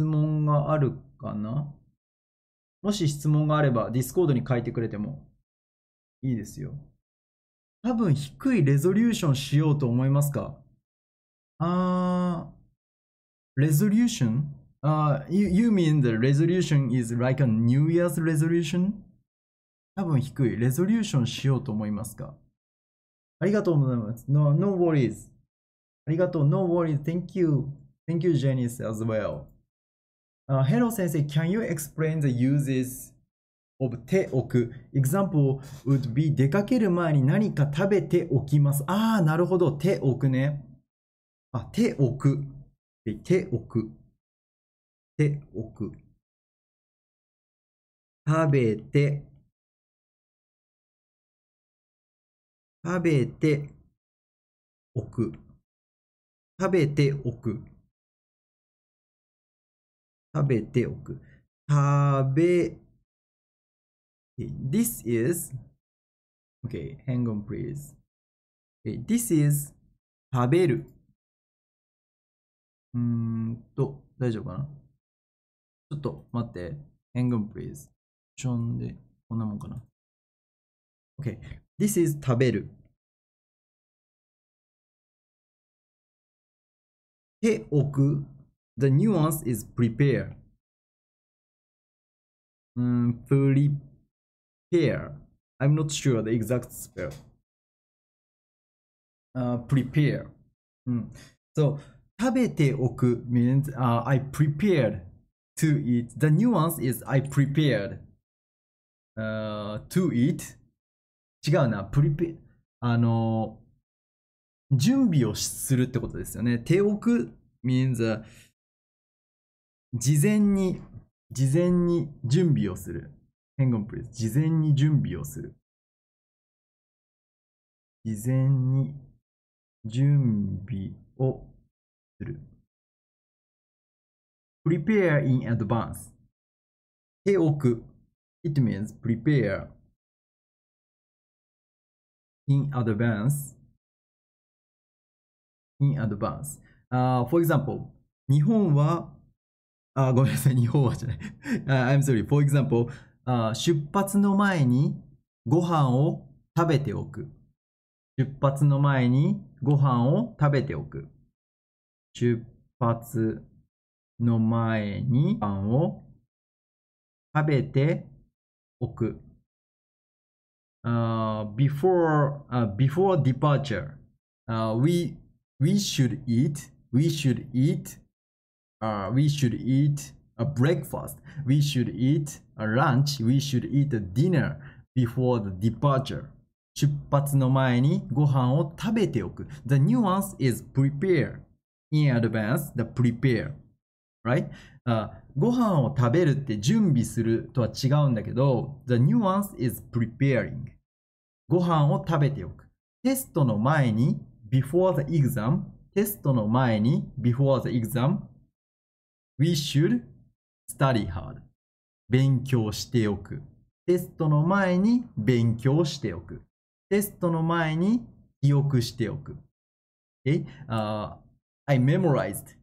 質問があるかなもし質問があれば、ディスコードに書いてくれてもいいですよ。多分、低いレゾリューションしようと思いますかあー、レゾリューション Uh, you, you mean the resolution is like a New Year's resolution? 多分低い。レゾリューションしようと思いますかありがとうございます。No, no worries. ありがとう。No worries. Thank you. Thank you, Janice, as well.、Uh, hello, 先生。Can you explain the uses of ておく ?Example would be 出かける前に何か食べておきます。ああ、なるほど。ておくね。あ、ておく。ておく。ておく。食べて食べておく。食べておく。食べておく。食べ。This is. Okay, hang on please. This is 食べる。うんと、大丈夫かなちょっと待って。Hang on please. ションで、こんなもんかな。Okay, this is 食べる。Teoku, the nuance is prepare. Mm, prepare. I'm not sure the exact spell. Uh, prepare. Mm. So, 食べておく means uh, I prepared to eat. The nuance is I prepared uh, to eat. 違うな。prepare. あの準備をするってことですよね。手置く means 事前に、事前に準備をする。変言 please. 事前に準備をする。事前に準備をする。prepare in advance. 手置く。It means prepare in advance in advance. Uh, for example, 日本は、あ、ごめんなさい、日本はじゃない。I'm sorry. For example, uh, 出発の前にご飯を食べておく。出発の前にご飯を食べておく。出発の前にご飯を食べておく。Uh, before, uh, before departure, uh, we we should eat we should eat uh, we should eat a breakfast we should eat a lunch we should eat a dinner before the departure 出発の前にご飯を食べておく the nuance is prepare in advance the prepare right、uh, ご飯を食べるって準備するとは違うんだけど the nuance is preparing ご飯を食べておくテストの前に before the exam テストの前に before the exam we should study hard 勉強しておくテストの前に勉強しておくテストの前に記憶しておく okay? uh, I memorized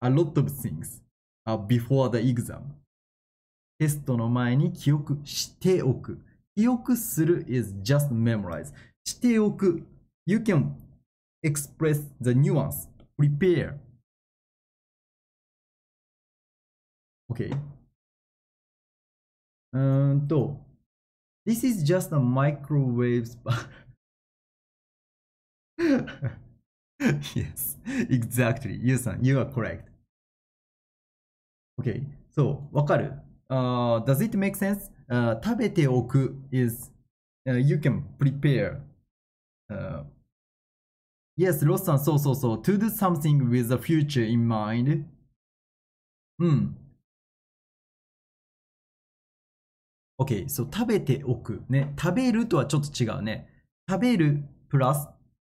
a lot of things uh, before the exam テストの前に記憶しておく記憶する is just memorize しておく You can express the nuance, Prepare. Okay. Um, euh, so, this is just a microwave yes, exactly. You-san, you are correct. Okay, so, wakaru. uh, Does it make sense? Uh, 食べておく is, uh, you can prepare uh, Yes, ロスさん、そうそうそう。To do something with the future in mind. うん。OK, そう、食べておく。ね。食べるとはちょっと違うね。食べるプラス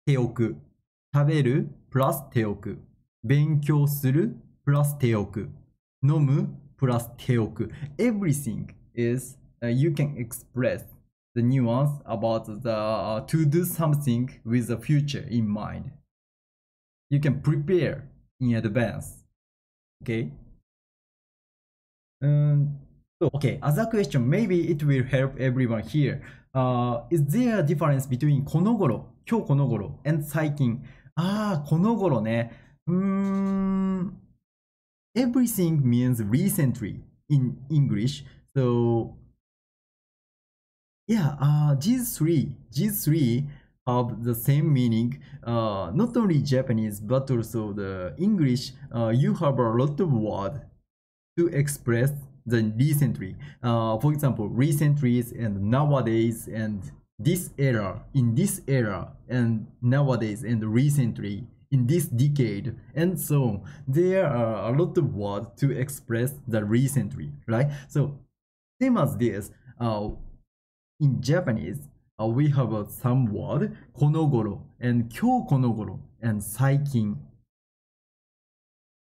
手お置く。食べるプラス手を置く。勉強するプラス手お置く。飲むプラス手お置く。Everything is、uh, you can express the nuance about the uh, to do something with the future in mind. You can prepare in advance. Okay. Um, so, okay, other question, maybe it will help everyone here. Uh, is there a difference between この頃、今日この頃 and Ah, Um. Everything means recently in English. So, yeah uh, these three these three have the same meaning uh, not only japanese but also the english uh, you have a lot of words to express the recently uh, for example recently and nowadays and this era in this era and nowadays and recently in this decade and so there are a lot of words to express the recently right so same as this uh, in Japanese, uh, we have uh, some word konogoro and kyo and saikin.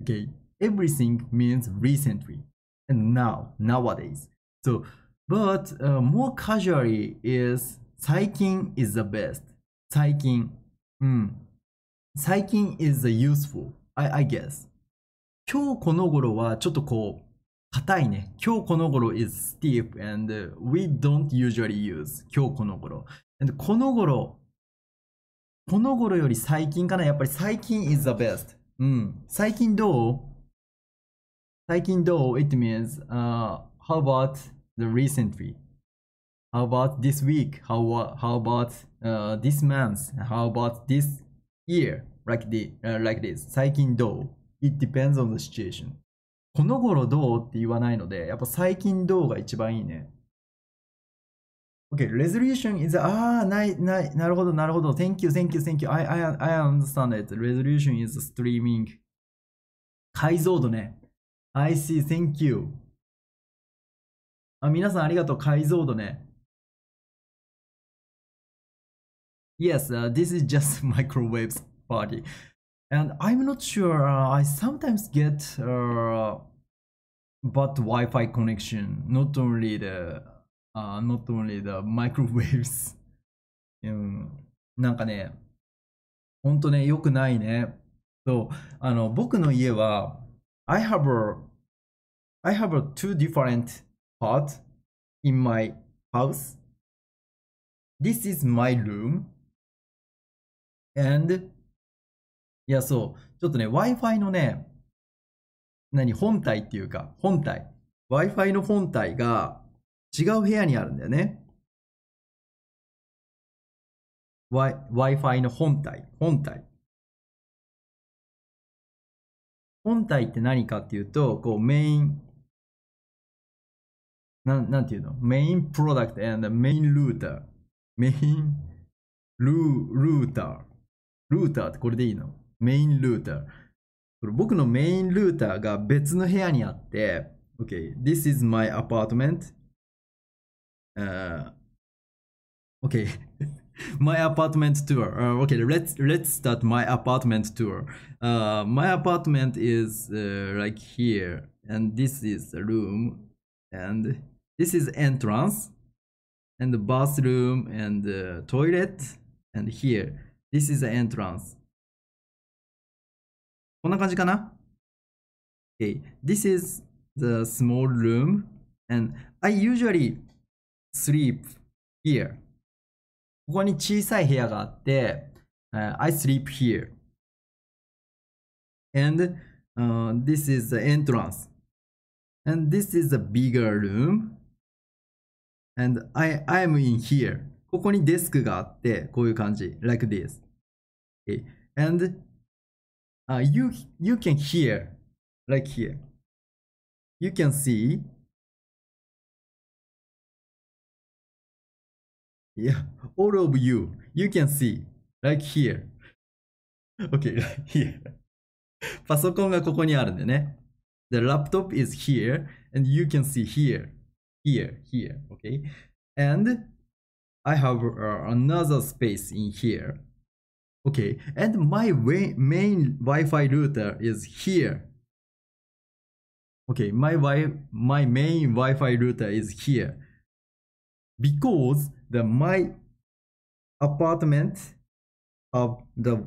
Okay, everything means recently and now, nowadays. So, but uh, more casually is saikin is the best. Saikin, mm, saikin is uh, useful, I, I guess. 今日この頃はちょっとこう硬いね。今日この頃 is steep and we don't usually use 今日この頃。And この頃、この頃より最近かなやっぱり最近 is the best. うん。最近どう最近どう ?it means、uh, how about the recently? How about this week? How, how about、uh, this month? How about this year? Like, the, uh, like this. 最近どう ?it depends on the situation. この頃どうって言わないので、やっぱ最近どうが一番いいね。Okay, resolution is, ああ、ない、ない、なるほど、なるほど。Thank you, thank you, thank you. I, I, I understand it. Resolution is streaming. 解像度ね。I see, thank you. あ、皆さんありがとう。解像度ね。Yes,、uh, this is just microwaves party. and I'm not sure. Uh, I sometimes get uh, bad Wi-Fi connection. Not only the uh, not only the microwaves. うん、なんかね、ほんとね、良くないね。そう、あの、僕の家は、I um, have a, I have a two different part in my house. This is my room. And いや、そう。ちょっとね、Wi-Fi のね、何、本体っていうか、本体。Wi-Fi の本体が違う部屋にあるんだよね。Wi-Fi の本体。本体。本体って何かっていうと、こうメイン、なん、なんていうのメインプロダクト and メインルーター。メインルー、ルーター。ルーターってこれでいいのメインルーター。僕のメインルーターが別の部屋にあって、OK, this is my apartment.、Uh, OK, my apartment tour.、Uh, OK, let's, let's start my apartment tour.、Uh, my apartment is、uh, like here, and this is the room, and this is entrance, and the bathroom, and the toilet, and here. This is the entrance. こんな感じかな ?Okay, this is the small room and I usually sleep here. ここに小さい部屋があって、uh, I sleep here. And uh, this is the entrance. And this is the bigger room. And I, I'm in here. ここにデスクがあって、こういう感じ。Like this. Okay. And uh, you you can hear like here you can see yeah all of you you can see like here okay here パソコンがここにあるんでね the laptop is here and you can see here here here okay and I have uh, another space in here okay and my main wi-fi router is here okay my wi my main wi-fi router is here because the my apartment of the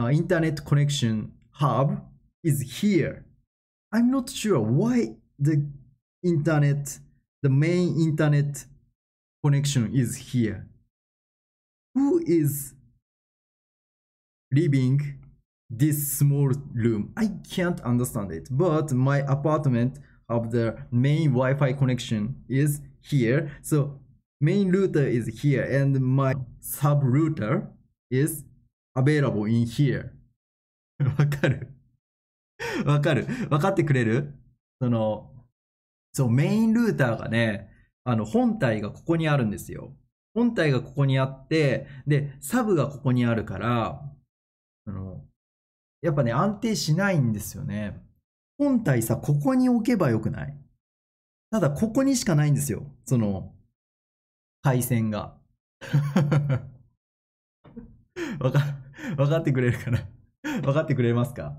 uh, internet connection hub is here i'm not sure why the internet the main internet connection is here who is leaving this small room. I can't understand it. But my apartment of the main Wi-Fi connection is here. So main router is here and my sub router is available in here. わかるわかるわかってくれるその、そう、メインルーターがね、あの、本体がここにあるんですよ。本体がここにあって、で、サブがここにあるから、あの、やっぱね、安定しないんですよね。本体さ、ここに置けばよくないただ、ここにしかないんですよ。その、回線が。わか、わかってくれるかなわかってくれますか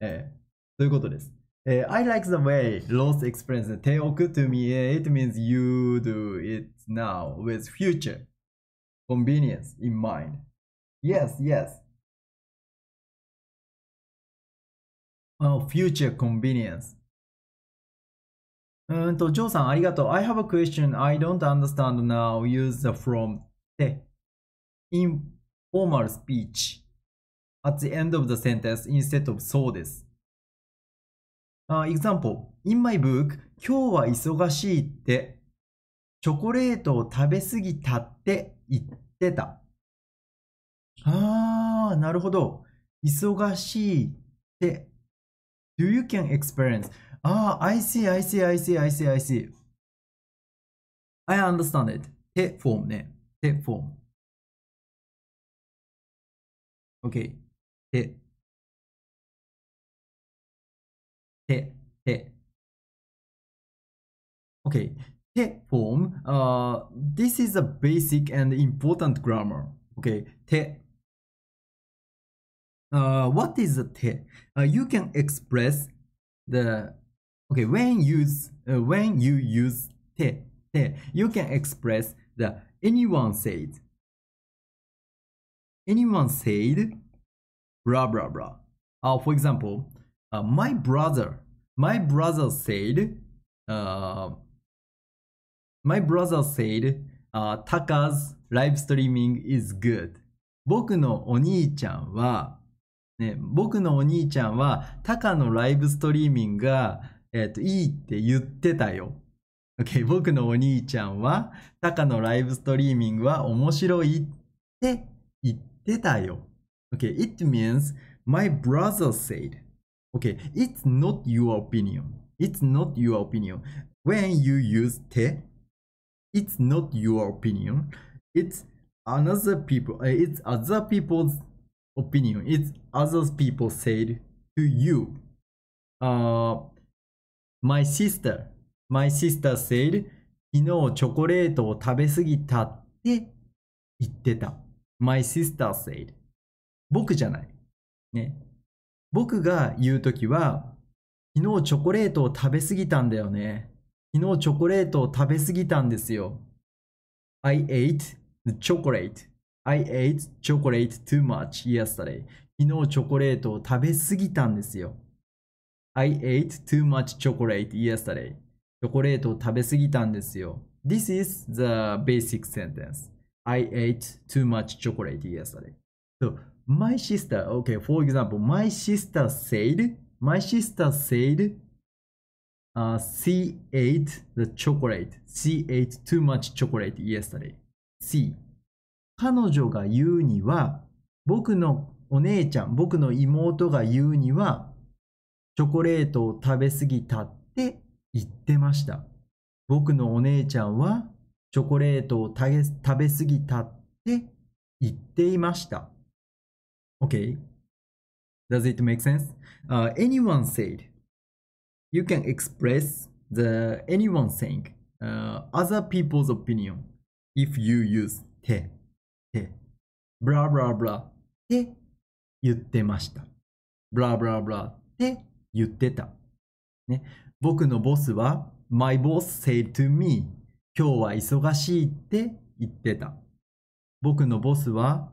ええ。ということです。えー、I like the way l o s t e x p e r i e n s the Teok to me. It means you do it now with future convenience in mind. Yes, yes. future convenience. うんと、ジョーさんありがとう。I have a question I don't understand now. Use the from て。informal speech at the end of the sentence instead of そうです。Uh, example, in my book, 今日は忙しいって、チョコレートを食べすぎたって言ってた。ああ、なるほど。忙しいって Do you can experience? Ah, I see, I see, I see, I see, I see. I understand it. Te form Te form. Okay. Okay. Te form. Uh, this is a basic and important grammar. Okay. Te uh, what is the uh, you can express the okay when use uh, when you use te, te you can express the anyone said anyone said blah blah blah uh, for example uh, my brother my brother said uh, my brother said uh, Taka's live streaming is good 僕のお兄ちゃんはね、僕のお兄ちゃんは、タカのライブストリーミングが、えっ、ー、と、いいって言ってたよ。o k 僕のお兄ちゃんは、タカのライブストリーミングは面白いって言ってたよ。o k it means my brother said. Okay, it's not your opinion. It's not your opinion. When you use te, it's not your opinion. It's another people, it's other people's opinion. It's other people said to you. Uh, my sister, my sister said, 昨日チョコレートを食べ過ぎたって言ってた。My sister said. 僕じゃない。ね。僕が言うときは、昨日チョコレートを食べ過ぎたんだよね。昨日チョコレートを食べ過ぎたんですよ。I ate the chocolate I ate chocolate too much yesterday. 昨日チョコレートを食べすぎたんですよ。I ate too much chocolate yesterday. チョコレートを食べすぎたんですよ。This is the basic sentence. I ate too much chocolate yesterday. So, my sister, okay, for example, my sister said, my sister said, uh, she ate the chocolate. She ate too much chocolate yesterday. s e e 彼女が言うには、僕のお姉ちゃん、僕の妹が言うには、チョコレートを食べ過ぎたって言ってました。僕のお姉ちゃんはチョコレートを食べ過ぎたって言っていました。Okay. Does it make sense? Uh, anyone said. You can express the anyone saying uh, other people's opinion if you use て。ブラブラブラって言ってました。ブラブラブラって言ってた。ね、僕のボスは My boss said to me 今日は忙しいって言ってた。僕のボスは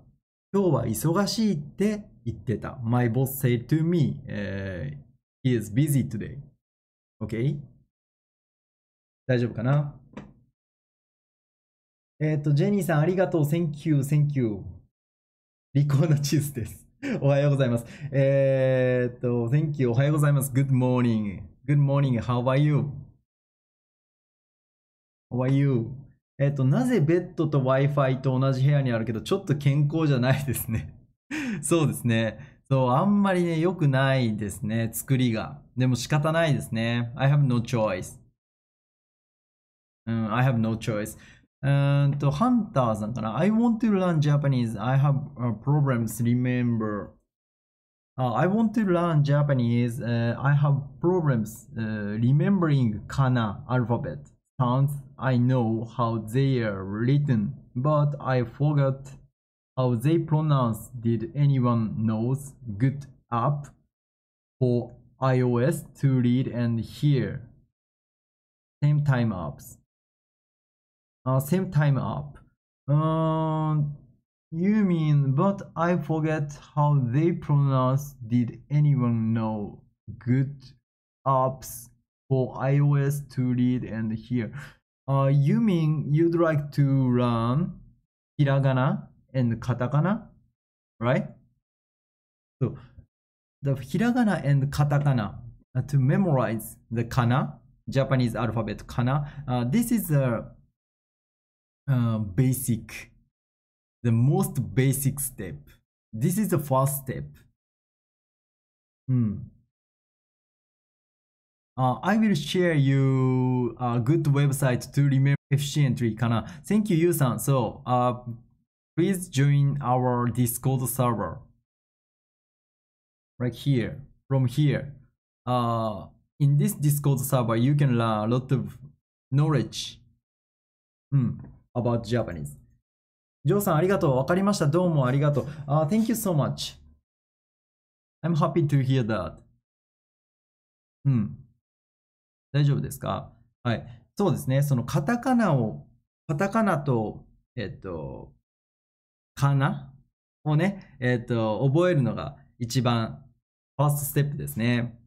今日は忙しいって言ってた。My boss said to me、uh, he is busy today. OK? 大丈夫かなえっ、ー、と、ジェニーさんありがとう。Thank you, thank you. 利口なチーズです。おはようございます。えー、っと、Thank you. おはようございます。Good morning. Good morning. How are you? How are you? えっと、なぜベッドと Wi-Fi と同じ部屋にあるけど、ちょっと健康じゃないですね。そうですね。そう、あんまりね、良くないですね。作りが。でも仕方ないですね。I have no choice. うん、I have no choice. And to Hunter I want to learn Japanese. I have problems remember. Uh, I want to learn Japanese. Uh, I have problems uh, remembering kana alphabet sounds. I know how they are written, but I forgot how they pronounce. Did anyone knows good app for iOS to read and hear? Same time apps uh, same time up. Uh, you mean, but I forget how they pronounce. Did anyone know good apps for iOS to read and hear? Uh, you mean you'd like to run hiragana and katakana, right? So the hiragana and katakana uh, to memorize the kana, Japanese alphabet kana. Uh, this is a uh, basic, the most basic step. This is the first step. Hmm. Uh, I will share you a good website to remember efficiently. Kana. Thank you, Yu-san. So, uh, please join our Discord server. Right here, from here. Uh, in this Discord server, you can learn a lot of knowledge. Hmm. about Japanese. ジョーさん、ありがとう。わかりました。どうもありがとう。Uh, thank you so much. I'm happy to hear that. うん。大丈夫ですかはい。そうですね。そのカタカナを、カタカナと、えっと、かなをね、えっと、覚えるのが一番、ファーストステップですね。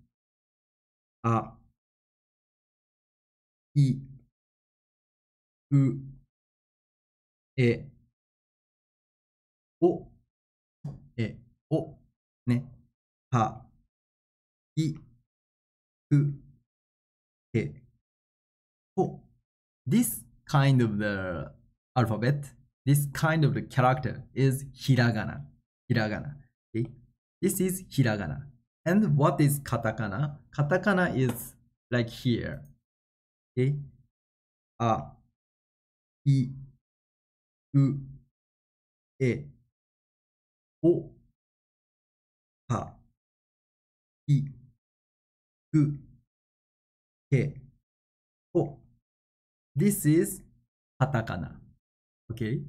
あ、い、う、え、お、え、お、ね、は、い、う、え、お。This kind of the alphabet, this kind of the character is hiragana. Hiragana. Okay? This is hiragana. And what is katakana? Katakana is like here. Okay? A, I, う、え、お、は、い、く、け、お。This is カタカナ。Okay?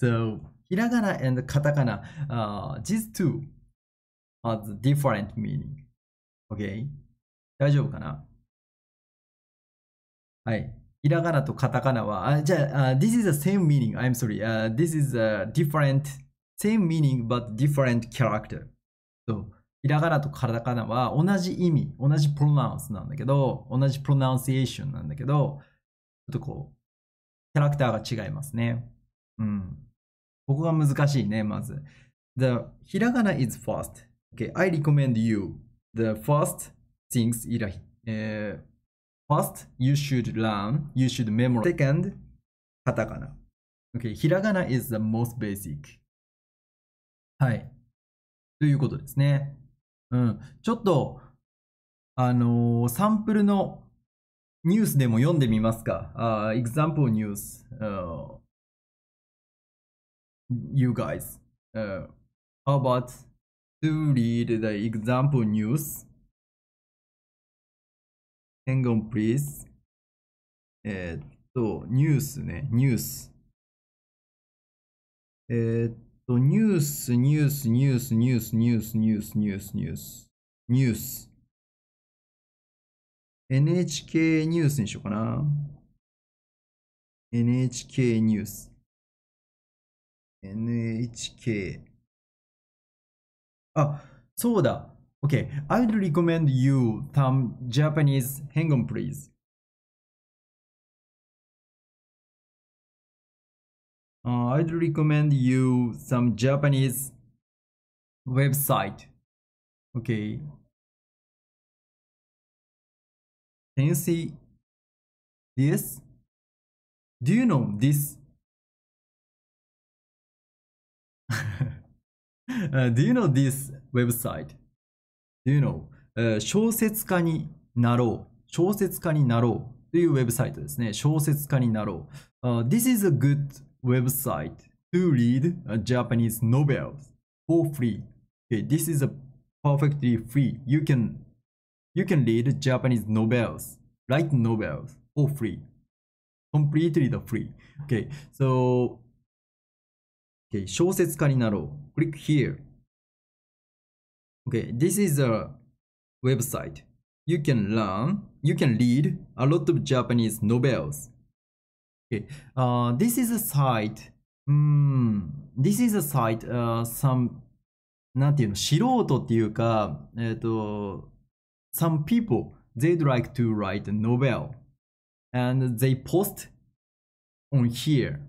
So, h i r a a n a n d カタカナ、uh, these two are the different meaning. Okay? 大丈夫かなはい。ひらがなとカタカナは、あじゃあ、uh, this is the same meaning, I'm sorry,、uh, this is a different, same meaning but different character. そうひらがなとカタカナは同じ意味、同じプロナウンスなんだけど、同じプロナウンシエーションなんだけど、ちょっとこう、キャラクターが違いますね。うん。ここが難しいね、まず。The ひらがな is first.Okay, I recommend you the first things いら、えー First, you should learn, you should memorize. Second, katakana. Okay, hiragana is the most basic. はい。ということですね。うん。ちょっと、あのー、サンプルのニュースでも読んでみますか。Uh, example news.、Uh, you guys.、Uh, how about to read the example news? Hang on, please. えっと、ニュースね、ニュース。えっと、ニュース、ニュース、ニュース、ニュース、ニュース、ニュース、ニュース、ニュース、ニュース。NHK ニュースにしようかな。NHK ニュース。NHK。あ、そうだ。Okay, I would recommend you some Japanese. Hang on, please. Uh, I'd recommend you some Japanese website. Okay. Can you see this? Do you know this? uh, do you know this website? you know 小説家になろう小説家になろうというウェブサイトですね小説家になろう、uh, This is a good website to read a Japanese novels for free okay, This is a perfectly free you can you can read Japanese novels write novels for free completely the free okay so okay 小説家になろう click here okay this is a website you can learn you can read a lot of japanese novels okay uh, this is a site um, this is a site uh, some なんていうの素人っていうか、えっ、ー、と、some people, they'd like to write a novel. And they post on here.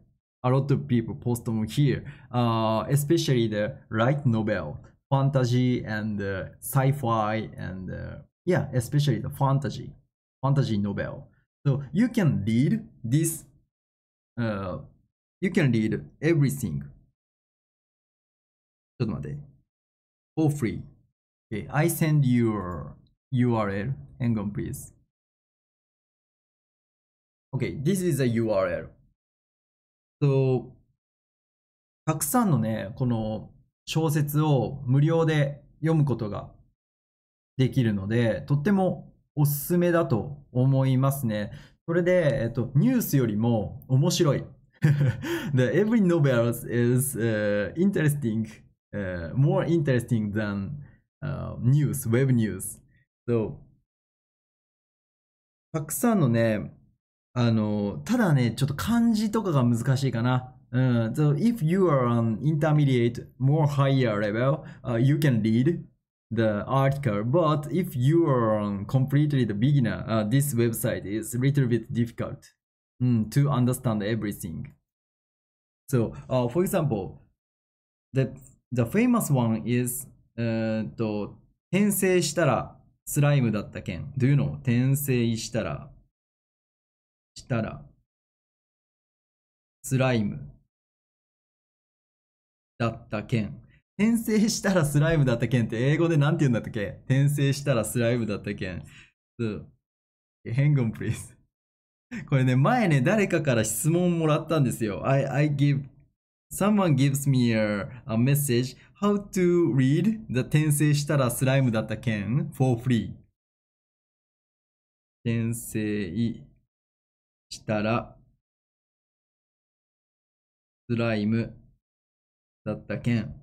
A lot of people post on here, uh, especially the write novel fantasy and uh, sci-fi and uh, yeah especially the fantasy fantasy novel so you can read this uh, you can read everything for free okay I send your URL hang on please okay this is a URL so たくさんのねこの小説を無料で読むことができるので、とってもおすすめだと思いますね。それで、えっと、ニュースよりも面白い。The every novel is、uh, interesting, uh, more interesting than、uh, news, web news. So, たくさんのね、あの、ただね、ちょっと漢字とかが難しいかな。Uh, so if you are an intermediate, more higher level, uh, you can read the article. But if you are um, completely the beginner, uh, this website is a little bit difficult um, to understand everything. So, uh, for example, the the famous one is uh, to えっと転生したらスライムだった件。Do you know? 転生したらしたらスライム。だった件。転生したらスライムだった件って英語で何て言うんだったっけ転生したらスライムだった件。そう。on, please。これね、前ね、誰かから質問もらったんですよ。I, I give, someone gives me a, a message how to read the 転生したらスライムだった件 for free。転生したらスライムだった件、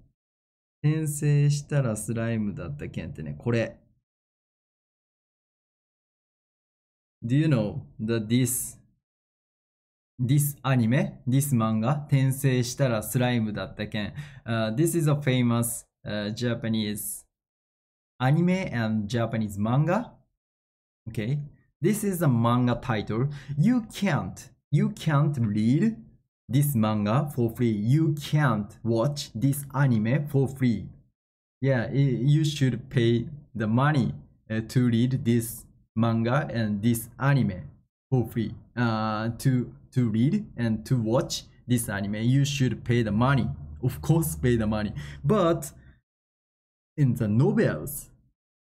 転生したらスライムだった件ってね、これ。Do you know that this, this anime, this manga, 転生したらスライムだった件、uh, This is a famous、uh, Japanese anime and Japanese manga. Okay. This is a manga title. You can't, you can't read this manga for free. You can't watch this anime for free. Yeah, you should pay the money uh, to read this manga and this anime for free. Uh, to to read and to watch this anime, you should pay the money. Of course, pay the money. But in the novels,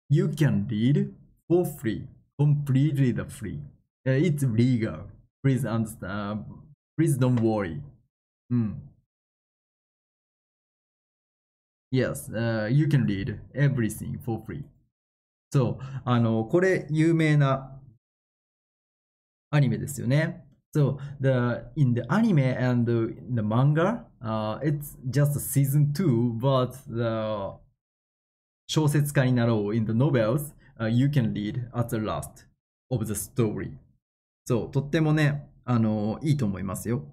you can read for free, completely the free. Uh, it's legal. Please understand Please don't worry. Hmm. Yes, uh, you can read everything for free. そう、あの、これ有名なアニメですよね。So, the, in the anime and the, the manga, uh, it's just season 2, but the 小説家になろう in the novels,、uh, you can read at the last of the story. そう、とってもね、あの、いいと思いますよ。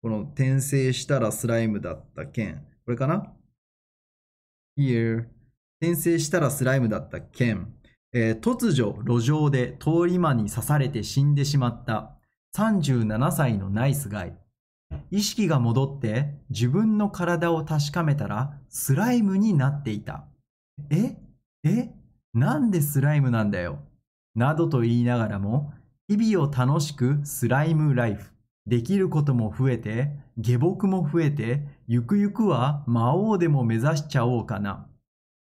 この転生したらスライムだった件。これかな ?Here. 転生したらスライムだった件。えー、突如路上で通り魔に刺されて死んでしまった37歳のナイスガイ。意識が戻って自分の体を確かめたらスライムになっていた。ええなんでスライムなんだよなどと言いながらも日々を楽しくスライムライフ。できることも増えて、下僕も増えて、ゆくゆくは魔王でも目指しちゃおうかな。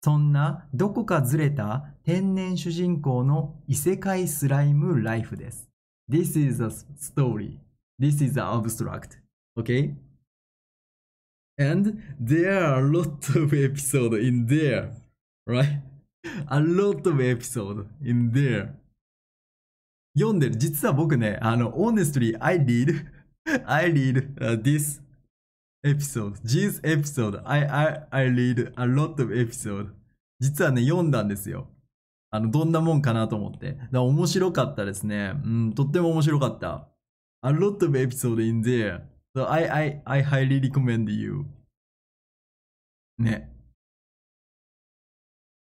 そんなどこかずれた天然主人公の異世界スライムライフです。This is a story. This is an abstract. Okay? And there are a lot of episodes in there, right? A lot of episodes in there. 読んでる。実は僕ね、あの、honestly, I read, I read、uh, this episode, this episode, I, I, I read a lot of episode. 実はね、読んだんですよ。あの、どんなもんかなと思って。だから面白かったですね。うん、とっても面白かった。A lot of episode in there. So I, I, I highly recommend you. ね。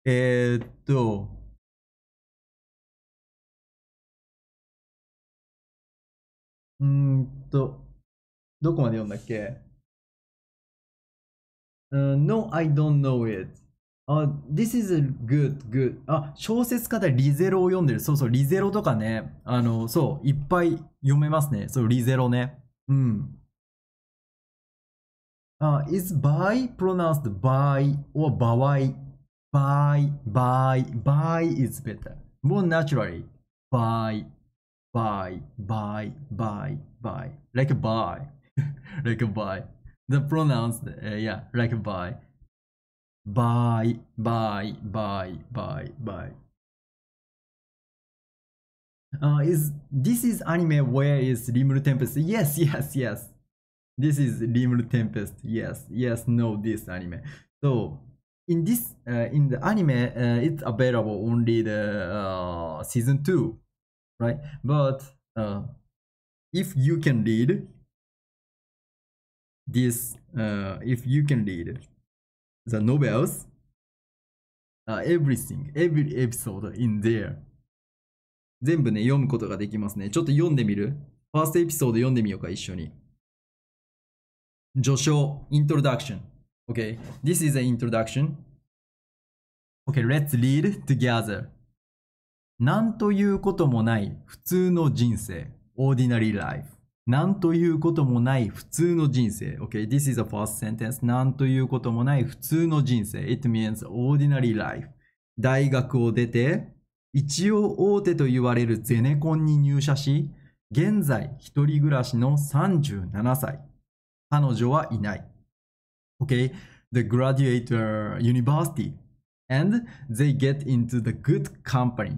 えー、っと、うんと、どこまで読んだっけ、uh, ?No, I don't know it. あ、This is a good, good. あ、小説家でリゼロを読んでる。そうそう、リゼロとかね。あの、そう、いっぱい読めますね。そう、リゼロね。うん。あ、is by pronounced by or by by by by is better. More naturally by buy, buy, buy, buy, like a buy, like a buy. The pronouns, uh, yeah, like a buy. Buy, buy, buy, buy, buy. Uh, is this is anime where is Rimuru Tempest? Yes, yes, yes. This is Rimuru Tempest. Yes, yes, no, this anime. So in this uh, in the anime, uh, it's available only the uh, season two. right? But uh, if you can read this, uh, if you can read the novels, uh, everything, every episode in there, 全部ね、読むことができますね。ちょっと読んでみるファーストエピソード読んでみようか、一緒に。序章、introduction. Okay, this is an introduction. Okay, let's read together. 何ということもない普通の人生。ordinary life. 何ということもない普通の人生。Okay, this is the first sentence. 何ということもない普通の人生。It means ordinary life. 大学を出て、一応大手と言われるゼネコンに入社し、現在一人暮らしの37歳。彼女はいない。Okay, the graduate university. And they get into the good company.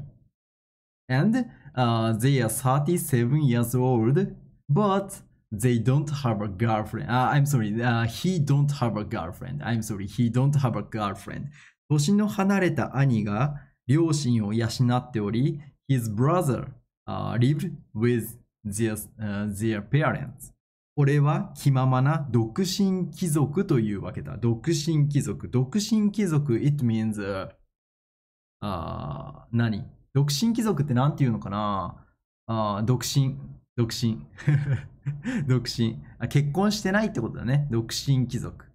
and uh, they are 37 years old, but they don't have a girlfriend. Uh, I'm sorry, uh, he don't have a girlfriend. I'm sorry, he don't have a girlfriend. 年の離れた兄が両親を養っており、his brother、uh, lived with their,、uh, their parents. 俺は気ままな独身貴族というわけだ。独身貴族。独身貴族、it means, uh, 何独身貴族って何て言うのかなあ独身。独身。独身あ。結婚してないってことだね。独身貴族。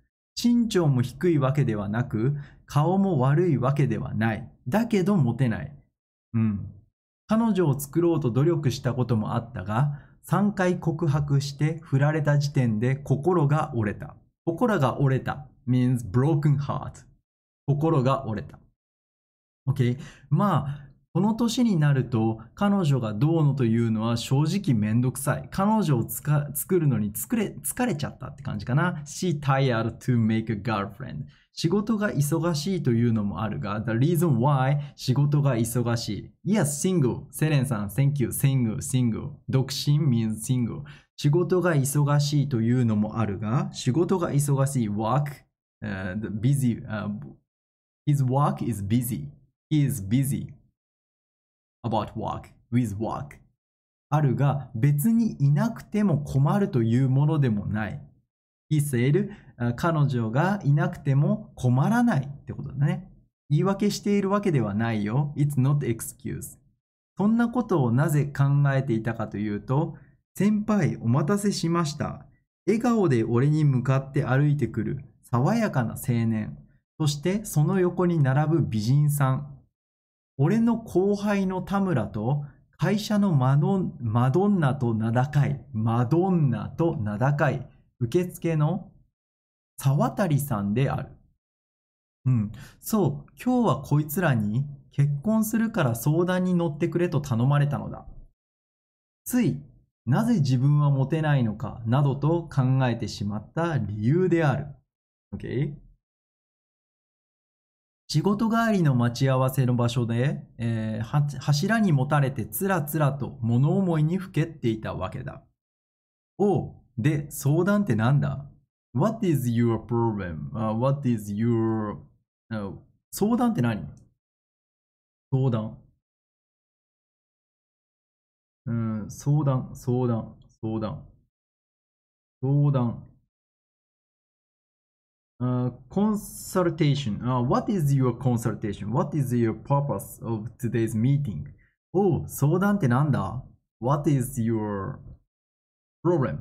身長も低いわけではなく、顔も悪いわけではない。だけどモテない。うん。彼女を作ろうと努力したこともあったが、3回告白して振られた時点で心が折れた。心が折れた means broken heart. 心が折れた。OK? まあ、この年になると彼女がどうのというのは正直めんどくさい。彼女を作るのに疲れ疲れちゃったって感じかな。She tired to make a girlfriend. 仕事が忙しいというのもあるが、The reason why 仕事が忙しい。Yes, single. セレンさん、Thank you, single, single. 独身 means single. 仕事が忙しいというのもあるが、仕事が忙しい work,、uh, busy,、uh, his work is busy. He is busy. about work, with work あるが別にいなくても困るというものでもない。He said 彼女がいなくても困らないってことだね。言い訳しているわけではないよ。It's not excuse. そんなことをなぜ考えていたかというと、先輩お待たせしました。笑顔で俺に向かって歩いてくる爽やかな青年。そしてその横に並ぶ美人さん。俺の後輩の田村と会社のマドマドンナと名高い、マドンナと名高い受付の沢渡さんである。うん。そう、今日はこいつらに結婚するから相談に乗ってくれと頼まれたのだ。つい、なぜ自分はモテないのかなどと考えてしまった理由である。OK? 仕事帰りの待ち合わせの場所で、えー、柱にもたれてつらつらと物思いにふけっていたわけだ。おう、で、相談ってなんだ ?What is your problem?、what is your...、Uh, 相談って何相談。うん、相談、相談、相談。相談。Uh, consultation. Uh, what is your consultation? What is your purpose of today's meeting? お oh, 相談ってなんだ ?What is your problem?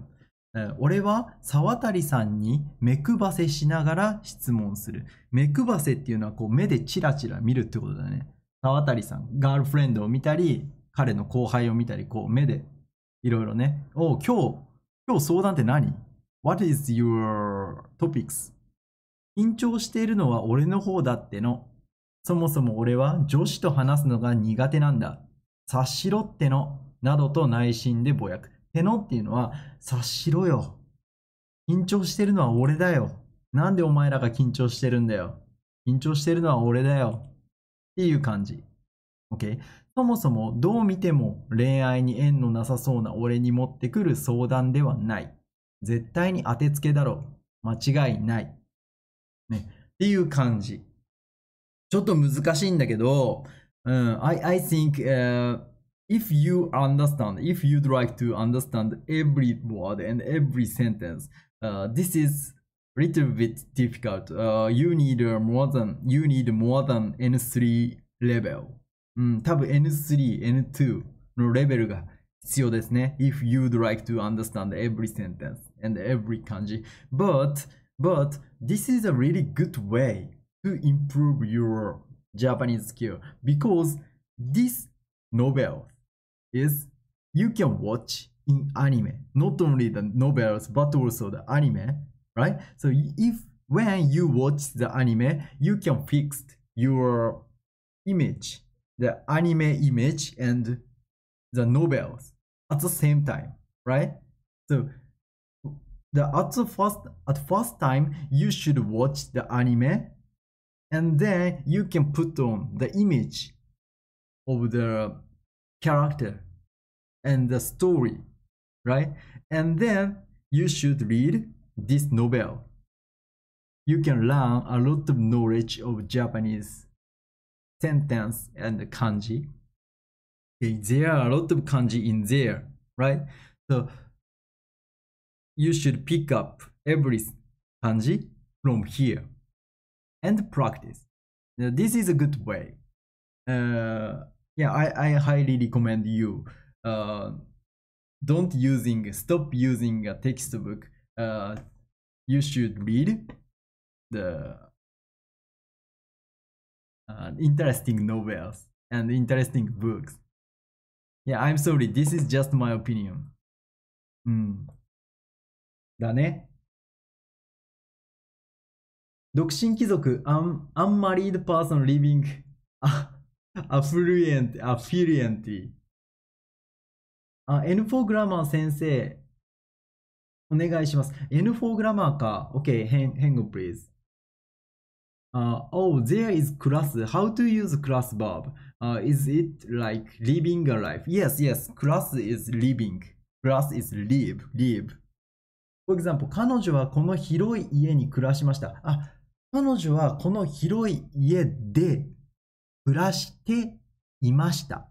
俺は沢渡さんに目配せしながら質問する。目配せっていうのはこう目でチラチラ見るってことだね。沢渡さん、ガールフレンドを見たり、彼の後輩を見たり、こう目でいろいろね。お oh, 今日、今日相談って何 ?What is your topics? 緊張しているのは俺の方だっての。そもそも俺は女子と話すのが苦手なんだ。察しろっての。などと内心でぼやく。てのっていうのは、察しろよ。緊張してるのは俺だよ。なんでお前らが緊張してるんだよ。緊張してるのは俺だよ。っていう感じ。OK? そもそもどう見ても恋愛に縁のなさそうな俺に持ってくる相談ではない。絶対に当てつけだろう。間違いない。っていう感じ。ちょっと難しいんだけど、うん、I, I think、uh, if you understand, if you'd like to understand every word and every sentence, uh, this is little bit difficult. Uh, you need more than, you need more than N3 level. うん、多分 mm, N3、N2 のレベルが必要ですね。If you'd like to understand every sentence and every but but this is a really good way to improve your Japanese skill because this novel is you can watch in anime, not only the novels but also the anime, right? So if when you watch the anime, you can fix your image, the anime image and the novels at the same time, right? So the at the first at first time you should watch the anime and then you can put on the image of the character and the story right and then you should read this novel you can learn a lot of knowledge of japanese sentence and kanji okay, there are a lot of kanji in there right so you should pick up every kanji from here and practice. Now, this is a good way. Uh, yeah, I, I highly recommend you uh, don't using stop using a textbook. Uh, you should read the uh, interesting novels and interesting books. Yeah, I'm sorry. This is just my opinion. Mm. だね。独身貴族、unmarried person living affluent, affluently. N4 グラマー先生、お願いします。N4 グラマーか。OK, hang, a n g on, please. Uh, oh, there is class. How to use class verb? Uh, is it like living a life? Yes, yes. Class is living. Class is live, live. For example, 彼女はこの広い家に暮らしました。あ、彼女はこの広い家で暮らしていました。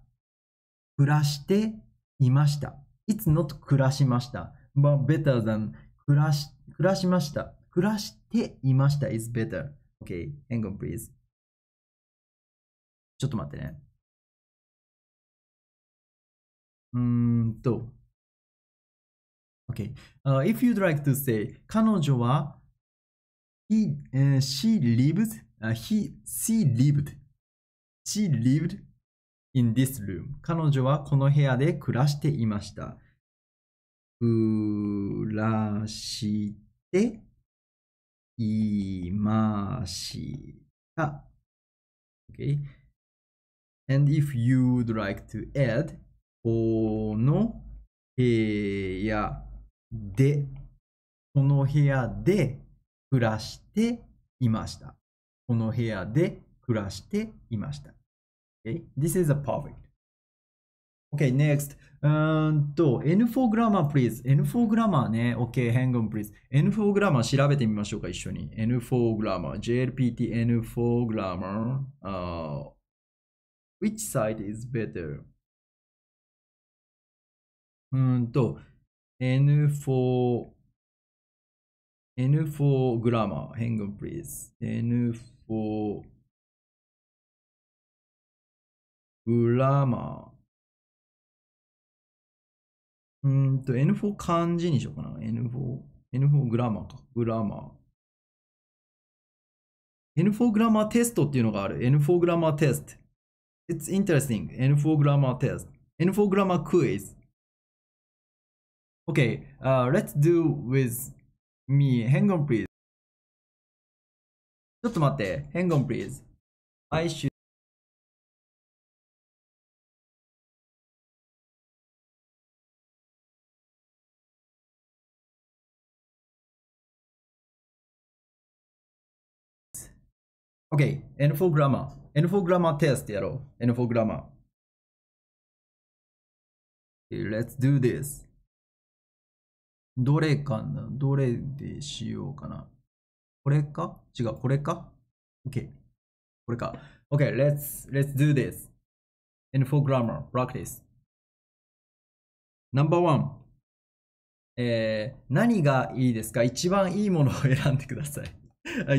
暮らしていました。It's not 暮らしました。But better than 暮らし、暮らしました。暮らしていました is better. Okay, hang on please. ちょっと待ってね。うーんと。Okay.、Uh, if you'd like to say, 彼女は he,、uh, she lived,、uh, he, she lived, she lived in this room. 彼女はこの部屋で暮らしていました。暮らしていました。Okay. And if you'd like to add, この部屋で、この部屋で暮らしていました。この部屋で暮らしていました。Okay? This is a perfect. Okay, next. うんと、N4 grammar, please. N4 grammar ね。Okay, hang on please. N4 grammar 調べてみましょうか、一緒に。N4 grammar. JLPT N4 グラマー。Uh, which side is better? うんと、N4 N4 グ r マー m a r Hang on, please. N4 グ r マー m ーうんと、N4 漢字にしようかな。N4。N4 グラマーか。グラマー。N4 グラマーテストっていうのがある。N4 グラマーテスト。It's interesting. N4 グラマーテスト。N4 グラマークイズ。Okay, uh, let's do with me. Hang on, please. ちょっと待って。Hang on, please. I should. Okay, N4 grammar. N4 grammar test やろう。N4 grammar. Okay, let's do this. どれかなどれでしようかなこれか違う、これか ?OK。これか。OK, let's, let's do this. And for grammar, practice. Number one. えー、何がいいですか一番いいものを選んでください。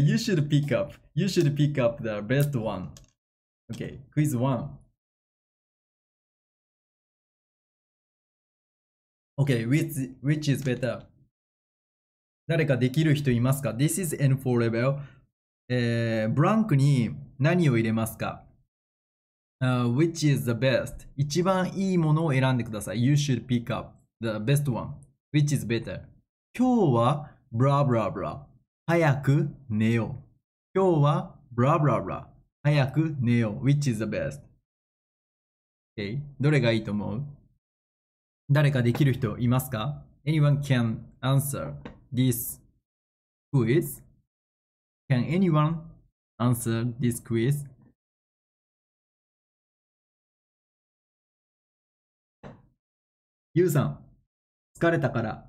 you should pick up. You should pick up the best one. Okay, quiz one. Okay, which, which is better? 誰かできる人いますか ?This is N4 level、えー、ブランクに何を入れますか、uh, ?Which is the best? 一番いいものを選んでください。You should pick up the best one.Which is better? 今日はブラブラブラ。早く寝よう。今日はブラブラブラ。早く寝よう。Which is the best?、Okay. どれがいいと思う誰かできる人いますか ?Anyone can answer this quiz?Can anyone answer this quiz? ゆうさん、疲れたから。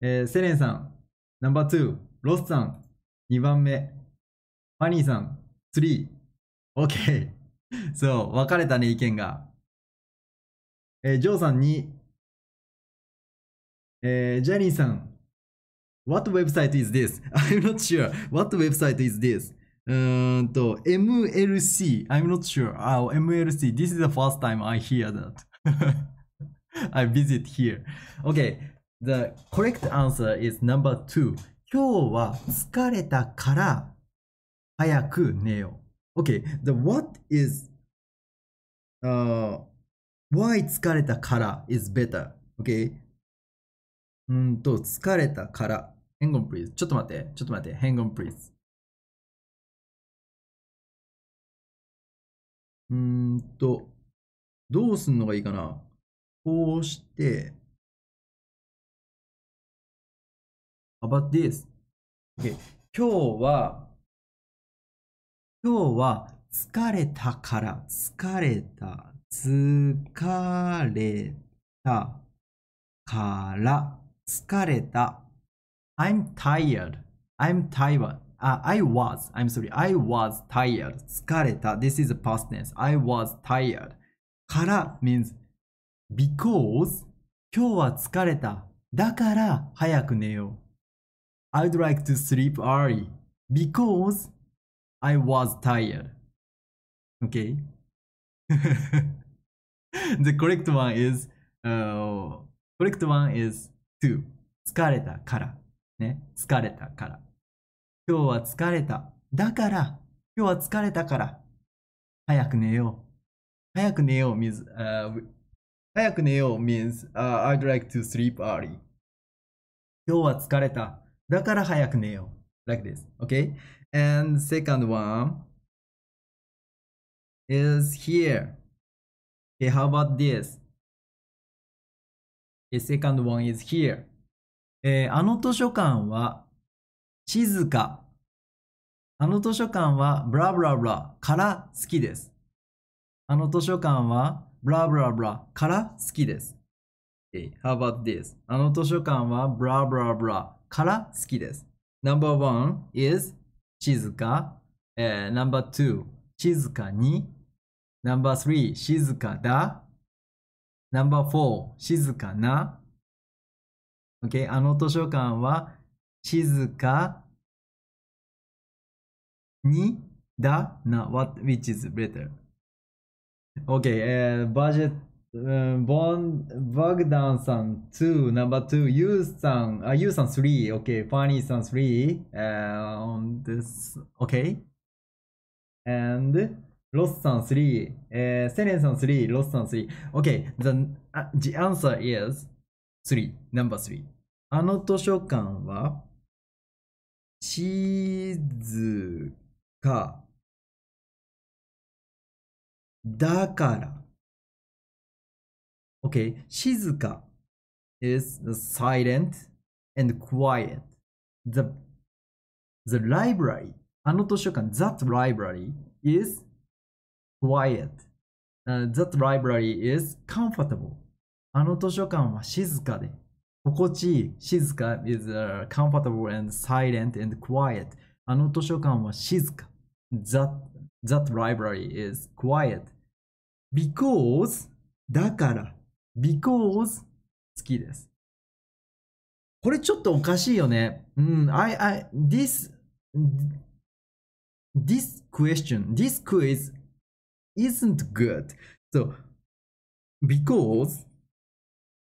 えー、セレンさん、ナンバー2、ロスさん、2番目、ファニーさん、3、OK。そう、分かれたね、意見が。えー、ジョーさんに、Jenny what website is this? I'm not sure. What website is this? MLC. i I'm not sure. Oh, MLC. This is the first time I hear that. I visit here. Okay. The correct answer is number two. 今日は疲れたから早く寝よう。Okay. The what is, uh, why 疲れたから is better. Okay. うんと、疲れたから。Hang on, please. ちょっと待って。ちょっと待って。Hang on, please. うんと、どうすんのがいいかな。こうして、about this?、Okay. 今日は、今日は疲れたから、疲れた、疲れたから、Skareta. I'm tired. I'm tired. Uh, I was. I'm sorry. I was tired. Skareta. This is a past tense. I was tired. Kara means because 今日は疲れた。だから早く寝よう。I'd like to sleep early because I was tired. Okay? the correct one is uh, correct one is to 疲れたから。ね。疲れたから。今日は疲れた。だから、今日は疲れたから。早く寝よう。早く寝よう means,、uh, 早く寝よう means,、uh, I'd like to sleep early. 今日は疲れた。だから早く寝よう。like this. Okay? And second one is here. Okay, how about this? The second one is here. えー、あの図書館は静か。あの図書館はブラブラブラから好きです。あの図書館はブラブラブラから好きです。Okay. How about this? あの図書館はブラブラブラから好きです。Number one is 静か。えー、number two 静かに。number three 静かだ。ナンバー4、静かな。Okay? あの図書館は静かにだな。What, which is b e t t e r o ー、a y バジェット、バグダンさん2、ナンバー2、ユウさん、ユウさん3、OK、ファニーさん3、uh, on this, OK? And ロッサン3、えー、セレンさん3、ロッサン3。OK, the,、uh, the answer is 3, number 3. あの図書館は静かだから。OK, 静か is silent and quiet. The, the library, あの図書館、that library is quiet. Uh, that library is comfortable. あの図書館は静かで、心地いい、静か is、uh, comfortable and silent and quiet. あの図書館は静か。That, that library is quiet. Because だから because 好きです。これちょっとおかしいよね。うん、I, I, this, this question, this quiz isn't good. So, because,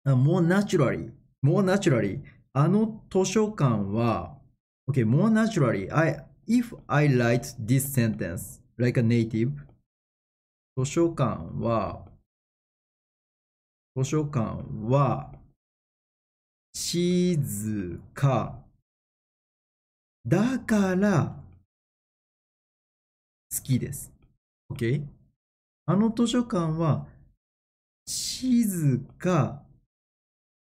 uh, more naturally, more naturally, あの図書館は、okay, more naturally, I, if I write this sentence like a native, 図書館は、図書館は、静か。だから、好きです。OK? あの図書館は静か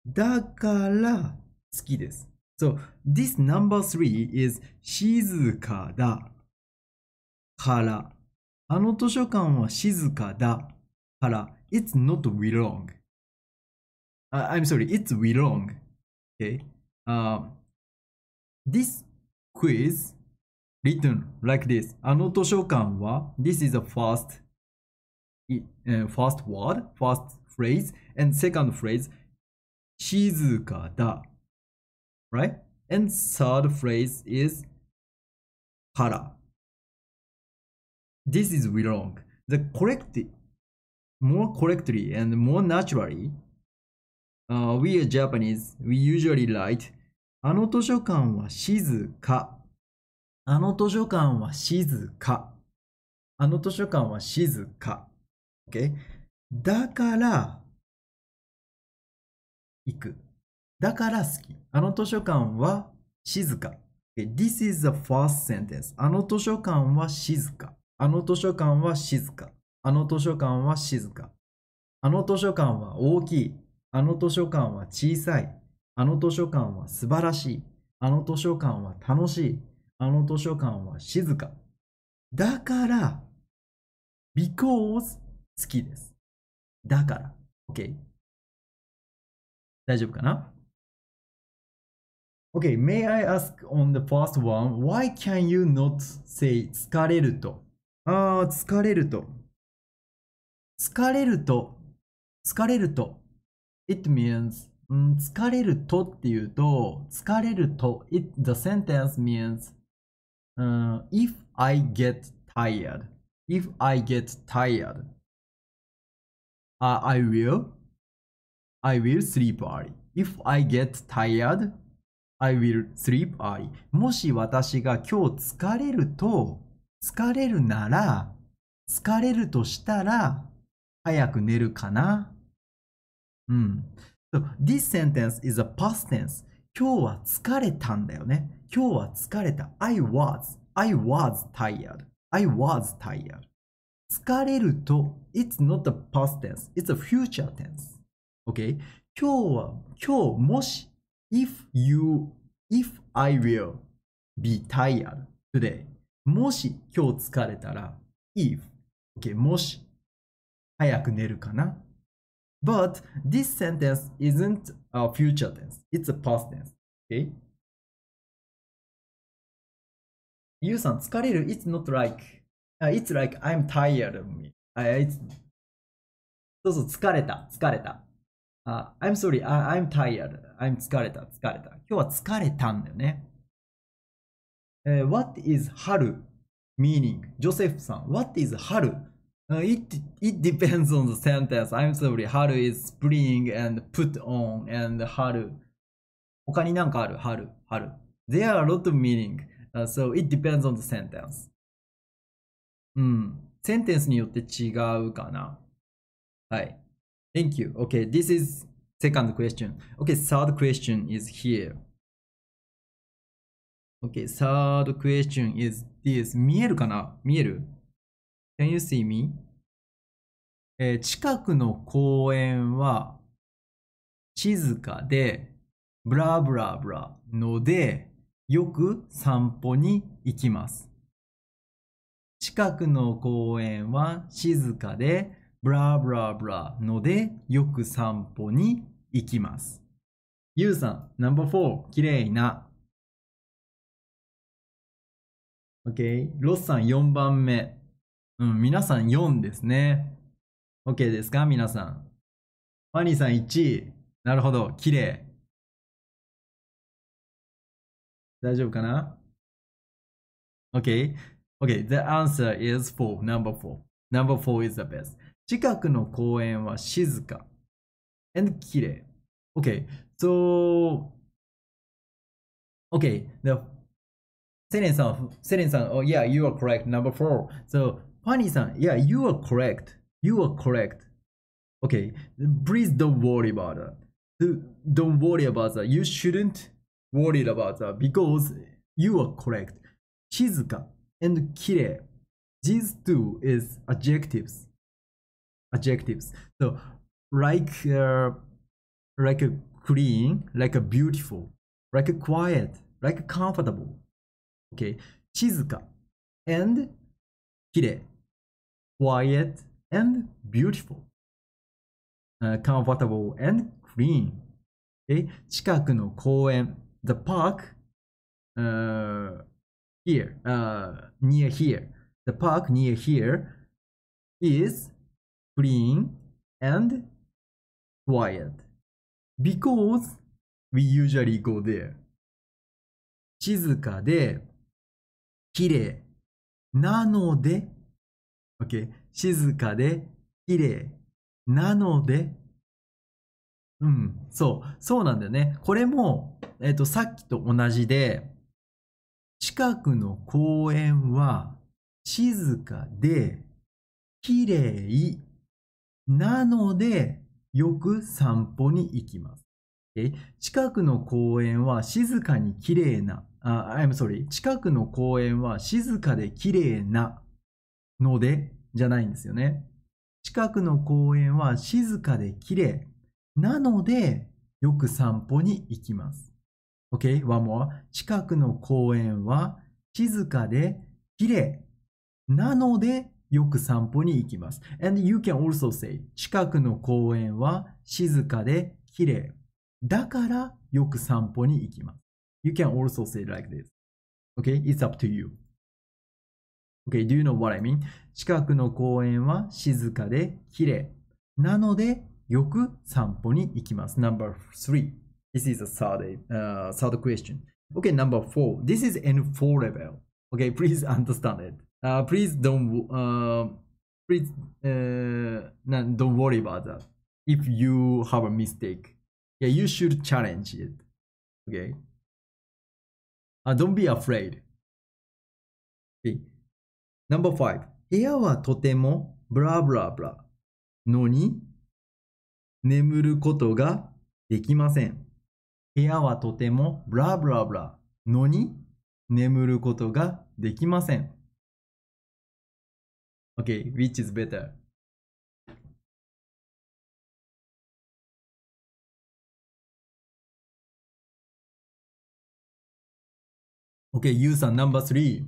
だから好きです。So, this number three is 静かだから。あの図書館は静かだから。It's not w e l o n g Uh, I'm sorry, it's w e l o n g Okay.、Uh, this quiz written like this. あの図書館は This is the first uh, first word, first phrase, and second phrase, 静かだ right? And third phrase is から This is wrong. The correct, more correctly and more naturally, uh, we are Japanese, we usually write あの図書館は静か。あの図書館は静か。あの図書館は静か。Okay? だから、行く。だから好き。あの図書館は静か。Okay? This is the first sentence. あの図書館は静か。あの図書館は静か。あの図書館は静か。あの図書館は大きい。あの図書館は小さい。あの図書館は素晴らしい。あの図書館は楽しい。あの図書館は静か。だから、because 好きです。だから、OK。大丈夫かな ?OK, may I ask on the first one, why can you not say 疲れるとああ、疲れると。疲れると、疲れると。It means 疲れるとっていうと、疲れると、it, the sentence means、uh, if I get tired, if I get tired Uh, I will I will sleep early. If I get tired, I will sleep early. もし私が今日疲れると、疲れるなら、疲れるとしたら、早く寝るかな。うん。So, this sentence is a past tense. 今日は疲れたんだよね。今日は疲れた。I was, I was tired. I was tired. 疲れると、it's not a past tense, it's a future tense. Okay? 今日は、今日もし、if you, if I will be tired today. もし今日疲れたら、if, okay, もし、早く寝るかな But this sentence isn't a future tense, it's a past tense. Okay? ゆうさん、疲れる It's not like It's like I'm tired of me. そうそう、疲れた、疲れた。Uh, I'm sorry, I, m tired. I'm 疲れた、疲れた。今日は疲れたんだよね。Uh, what is 春 meaning? ジョセフさん、What is 春 Uh, it, it depends on the sentence. I'm sorry. 春 is spring and put on and 春。他に何かある春、春。There are a lot of meaning.、Uh, so it depends on the sentence. うん。センテンスによって違うかな。はい。Thank you. Okay, this is second question. Okay, third question is here. Okay, third question is this. 見えるかな見える ?Can you see me? えー、近くの公園は静かで、ブラブラブラので、よく散歩に行きます。近くの公園は静かで、ブラブラブラので、よく散歩に行きます。ゆうさん、ナンバー4、きれいな。OK。ロスさん4番目。うん、皆さん4ですね。OK ですか皆さん。ファニーさん1位。なるほど。きれい。大丈夫かな ?OK。Okay, the answer is 4, number 4. Number 4 is the best. 近くの公園は静か and 綺麗 Okay, so Okay, the Seren-san, oh yeah, you are correct, number 4. So, funny yeah, you are correct. You are correct. Okay, please don't worry about that. Don't worry about that. You shouldn't worry about that because you are correct. 静か and kire. These two is adjectives. Adjectives. So like uh, like a clean, like a beautiful, like a quiet, like a comfortable. Okay, chizuka and kire. Quiet and beautiful. Uh, comfortable and clean. Okay, 近くの公園 the park uh here, uh, near here. The park near here is clean and quiet because we usually go there. 静かで綺麗なので、okay? 静かで綺麗なので、うん、そう、そうなんだよね。これも、えっ、ー、と、さっきと同じで、近くの公園は静かで綺麗なのでよく散歩に行きます。近くの公園は静かに綺麗な、uh, I'm sorry 近くの公園は静かで綺麗なのでじゃないんですよね。近くの公園は静かで綺麗なのでよく散歩に行きます。Okay, one more. 近くの公園は静かで綺麗なのでよく散歩に行きます。And you can also say 近くの公園は静かで綺麗だからよく散歩に行きます。You can also say like this. Okay, it's up to you. Okay, do you know what I mean? 近くの公園は静かで綺麗なのでよく散歩に行きます。Number three. This is a h e third, uh, third question. Okay, number four. This is N4 level. Okay, please understand it. Uh, please don't, uh, please, uh, no, don't worry about that. If you have a mistake, yeah, you should challenge it. Okay. Uh, don't be afraid. Okay. Number five. 部屋はとてもブラブラブラのに眠ることができません。部屋はとてもブラブラブラのに眠ることができません。Okay, which is better? o オッケー、ユウさんナンバー3。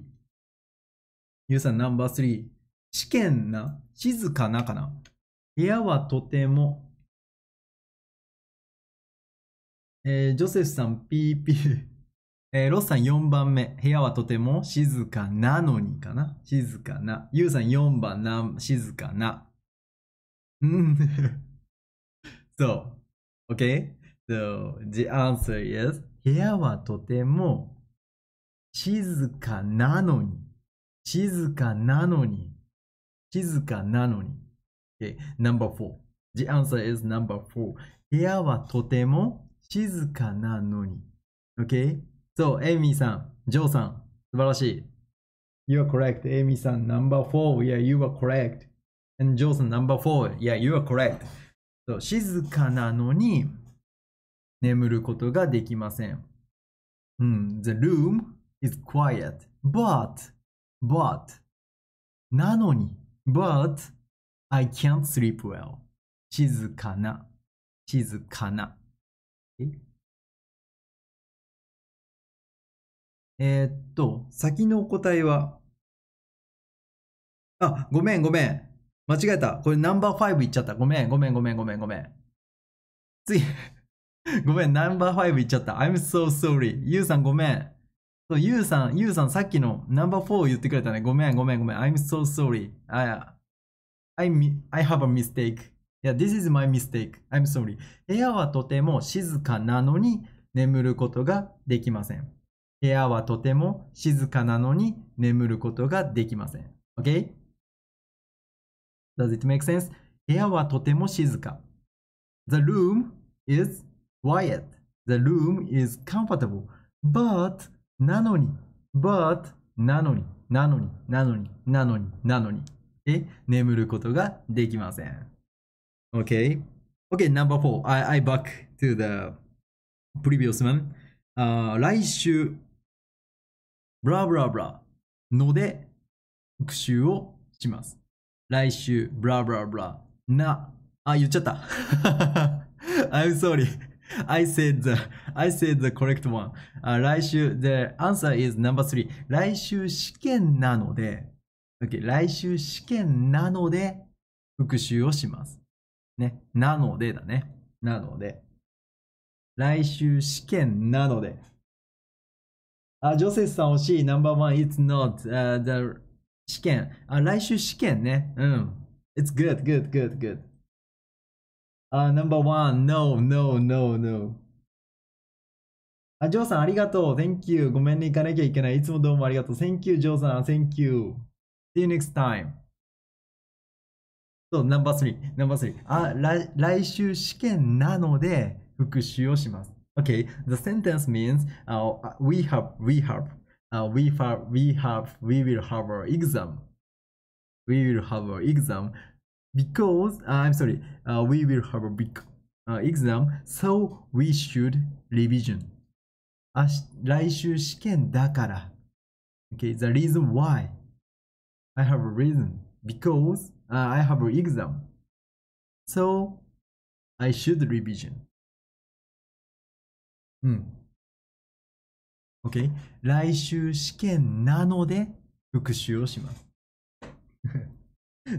ユウさん three. 試験な、静かなかな。部屋はとてもえー、ジョセフさん PP。えー、ロスさん4番目。部屋はとても静かなのにかな静かな。ユウさん4番な、静かな。うん。so, okay? So, the answer is 部屋はとても静かなのに。静かなのに。静かなのに。Okay, number four. The answer is number four. 部屋はとても静かなのに。静かなのに。OK? So, エイミーさん、ジョーさん、素晴らしい。You are correct. エイミーさん、number four. Yeah, you are correct. And ジョーさん、number four. Yeah, you are correct. So, 静かなのに眠ることができません。ん、the room is quiet. But, but, なのに、but, I can't sleep well. 静かな、静かな。えー、っと、先のお答えは、あ、ごめんごめん。間違えた。これナンバー5いっちゃった。ごめんごめんごめんごめんごめん。次。ごめん、ナンバー5いっちゃった。I'm so sorry. ゆうさんごめん。そう、ゆうさん、ゆうさんさっきのナンバー4を言ってくれたね。ごめんごめんごめん。I'm so sorry. I, I, I have a mistake. いや、this is my mistake. I'm sorry. 部屋はとても静かなのに眠ることができません。部屋はとても静かなのに眠ることができません。OK? Does it make sense? 部屋はとても静か。The room is quiet. The room is comfortable. But なのに。But なのに。なのに。なのに。なのに。なのに。え、眠ることができません。Okay. Okay, number four. I, I back to the previous one. Uh, 来週、ブラブラブラので復習をします。来週、ブラブラブラな、あ、言っちゃった。I'm sorry. I said the, I said the correct one.、Uh, 来週、the answer is number three. 来週試験なので、okay, 来週試験なので復習をします。ね。なのでだね。なので。来週試験なので。あ、ジョセスさん惜しい。ナンバーワン、it's not、uh, the 試験。あ、来週試験ね。うん。it's good, good, good, good. あ、ナンバーワン、no, no, no, no. あ、ジョーさんありがとう。Thank you. ごめんね、行かなきゃいけない。いつもどうもありがとう。Thank you, ジョーさん。Thank you. See you next time. そう、ナンバー3、ナンバー3。あ、来来週試験なので復習をします。Okay, the sentence means、uh, we have, we have, uh, we have, we have, we will have an exam. We will have an exam because, uh, I'm sorry, uh, we will have a big exam, so we should revision. あ来週試験だから。Okay, the reason why. I have a reason. Because uh, I have an exam. So I should revision. Hmm. OK。来週試験なので復習をします。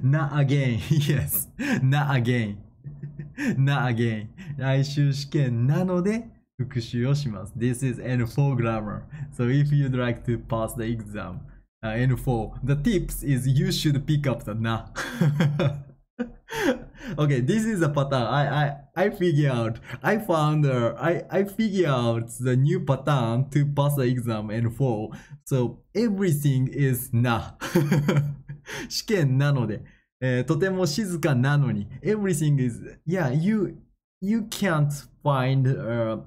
Not again. Yes. Not again. Not again. 来週試験なので復習をします。This is N for grammar. So if you'd like to pass the exam, uh, and 4 the tips is you should pick up the na okay this is a pattern i i i figure out i found uh, i i figure out the new pattern to pass the exam and fall so everything is na 試験なので、えー、とても静かなのに eh, everything is yeah you you can't find、uh,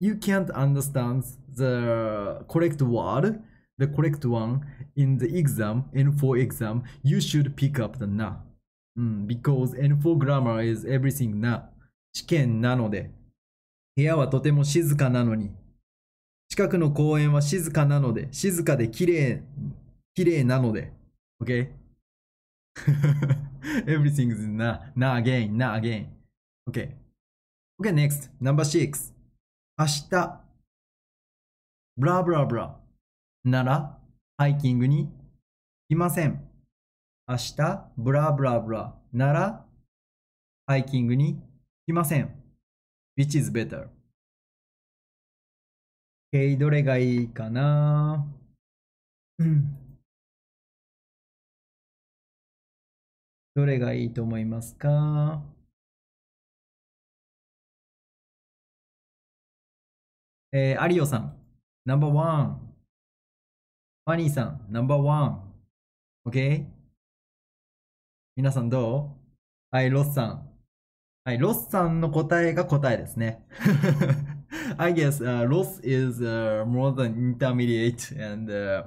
you can't understand the correct word the correct one in the exam, N4 exam, you should pick up the na. Mm, because N4 grammar is everything na. 試験なので。部屋はとても静かなのに。近くの公園は静かなので、静かで綺麗、綺麗なので。Okay? everything is na, na again, na again. Okay. Okay, next. Number six. 明日。blah blah blah. なら、ハイキングに行きません。明日、ブラブラブラなら、ハイキングに行きません。Which is better? えどれがいいかなうん。どれがいいと思いますかえー、アリオさん、ナンバーワン。マニーさん、ナンバーワン。OK? 皆さんどうはい、ロスさん。はい、ロスさんの答えが答えですね。I guess、uh, r o is、uh, more than intermediate and、uh,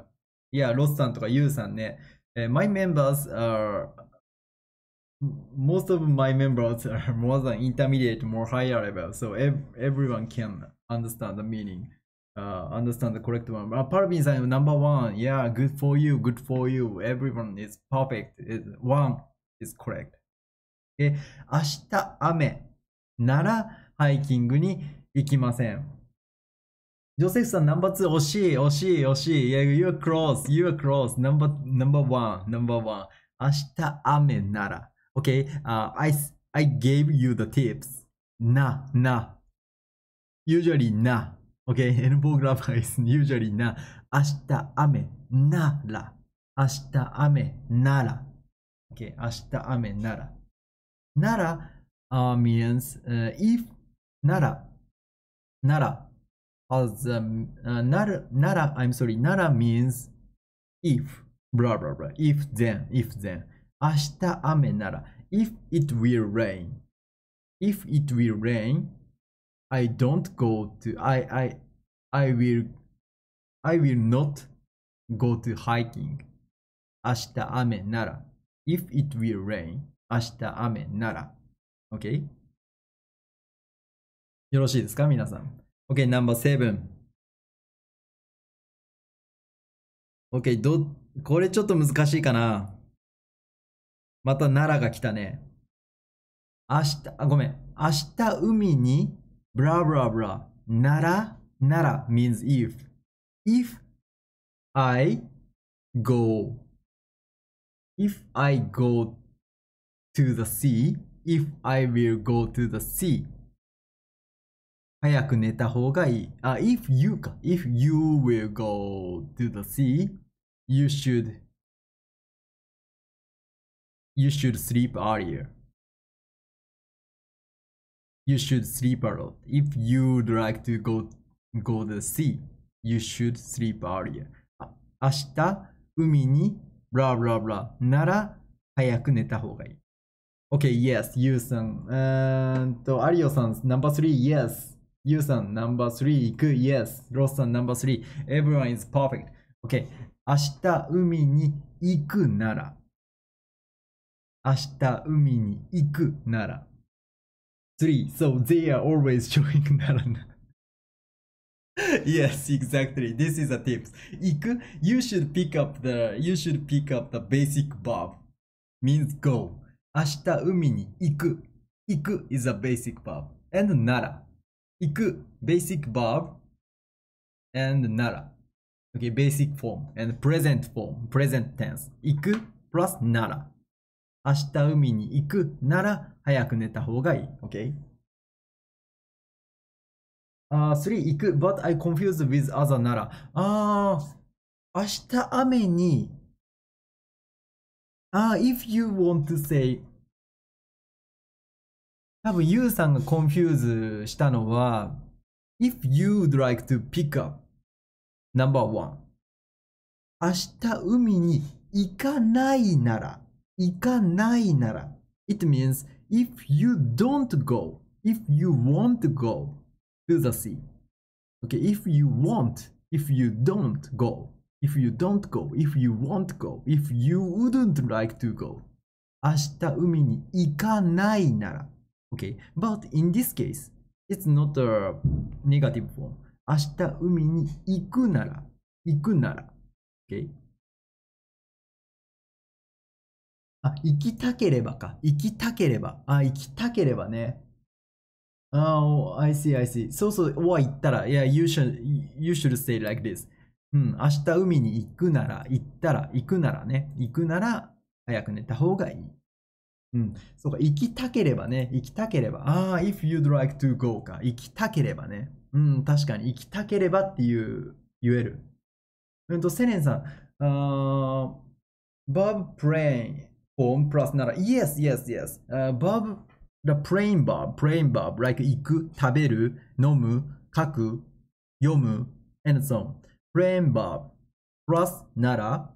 yeah, ロスさんとかユウさんね。Uh, my members are most of my members are more than intermediate, more higher level, so ev everyone can understand the meaning. uh, understand the correct one. Uh, Parvin さん、ナンバーワン。Yeah, good for you, good for you. Everyone is perfect. One is correct. え、明日雨ならハイキングに行きません。ジョセフさん、ナンバーツー、惜しい、惜しい、惜しい。Yeah, you're close, you're close. ナンバー、ナンバーワン、ナンバーワン。明日雨なら。Okay,、uh, I, I gave you the tips. な、な。Usually な。Okay, elbow grammar is usually na ashita ame nara. Ashita ame nara. Okay, ashita ame nara. Nara uh, means uh, if nara nara as um, uh, nara nara I'm sorry nara means if blah blah blah if then if then ashita ame nara if it will rain if it will rain I don't go to I I I will I will not go to hiking 明日雨なら If it will rain 明日雨なら OK? よろしいですか皆さん OK ナンバー7 OK どこれちょっと難しいかなまた奈良が来たね明日あごめん明日海に bra bra bra. Nara nara means if. If I go if I go to the sea, if I will go to the sea. if you か。if you will go to the sea, you should you should sleep earlier. you should sleep a lot. If you'd like to go, go to the sea, you should sleep earlier. 明日、海に、ブラブラブラなら、早く寝た方がいい。Okay, yes, you さん。うんと、アリオさん、ナンバー3、yes。you さん、ナンバー3、行く、yes。ロスさん、ナンバー3、everyone is perfect. Okay, 明日、海に行くなら。明日、海に行くなら。three. So they are always showing Naran. yes, exactly. This is a tip. Iku, you should pick up the you should pick up the basic verb. Means go. Ashita umi ni iku. Iku is a basic verb. And nara. Iku, basic verb. And nara. Okay, basic form and present form, present tense. Iku plus nara. 明日海に行くなら早く寝た方がいい。Okay? Uh, three, 行く but I confuse with other なら。ああ、明日雨に。ああ、if you want to say 多分、ユウさんがコンフューズしたのは、If you'd like to pick up number one 明日海に行かないなら ikanai It means if you don't go, if you won't go to the sea. Okay, if you won't, if you don't go, if you don't go, if you won't go, if you wouldn't like to go. okay. but in this case, it's not a negative form. okay. あ、行きたければか。行きたければ。あ、行きたければね。ああ、I see, I see. そうそう、おは行ったら、いや、you should, you should say like this. うん、明日海に行くなら、行ったら、行くならね、行くなら、早く寝た方がいい。うん、そうか、行きたければね、行きたければ、ああ、if you'd like to go か、行きたければね。うん、確かに、行きたければっていう、言える。うんと、セレンさん、あー、Bob Brain form plus nara. Yes, yes, yes. Uh, verb the praying Bob, praying Bob, like iku, taberu, nomu, kaku, yomu, and so on. Praying Bob plus nara.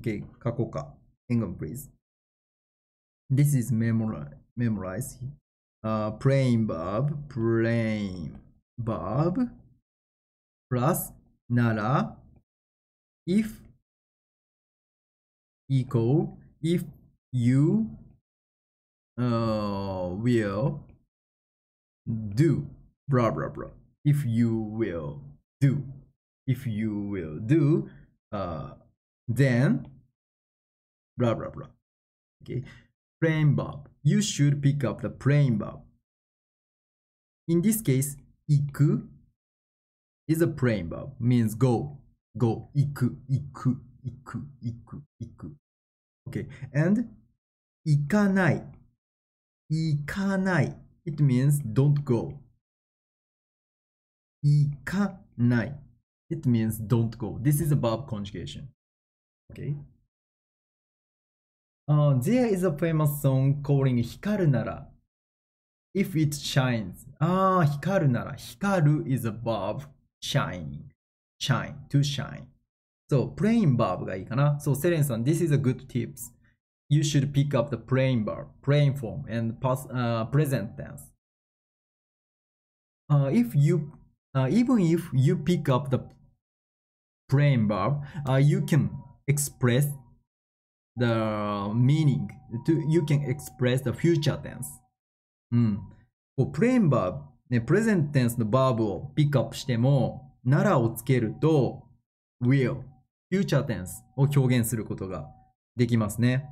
Okay, kakoka. Hang on, please. This is memorize. memorize. Uh, praying Bob, praying Bob plus nara if equal if you uh, will do blah blah blah if you will do if you will do uh, then blah blah blah okay praying bob. you should pick up the praying bob. in this case iku is a praying bob. means go go iku iku iku iku iku Okay, and ikanai. Ikanai. It means don't go. Ikanai. It means don't go. This is a verb conjugation. Okay. Uh, there is a famous song calling Hikaru Nara. If it shines. Ah, Hikaru Nara. Hikaru is a verb shining. Shine, to shine. So plain verb がいいかな。So セレンさん、this is a good tips. You should pick up the plain verb, plain form, and past,、uh, present tense. Uh, if you, uh, even if you pick up the plain verb, uh, you can express the meaning. To, you can express the future tense. うん。For plain verb, ね、プレゼンテンスのバーブをピックアップしても、ならをつけると、will future tense を表現することができますね。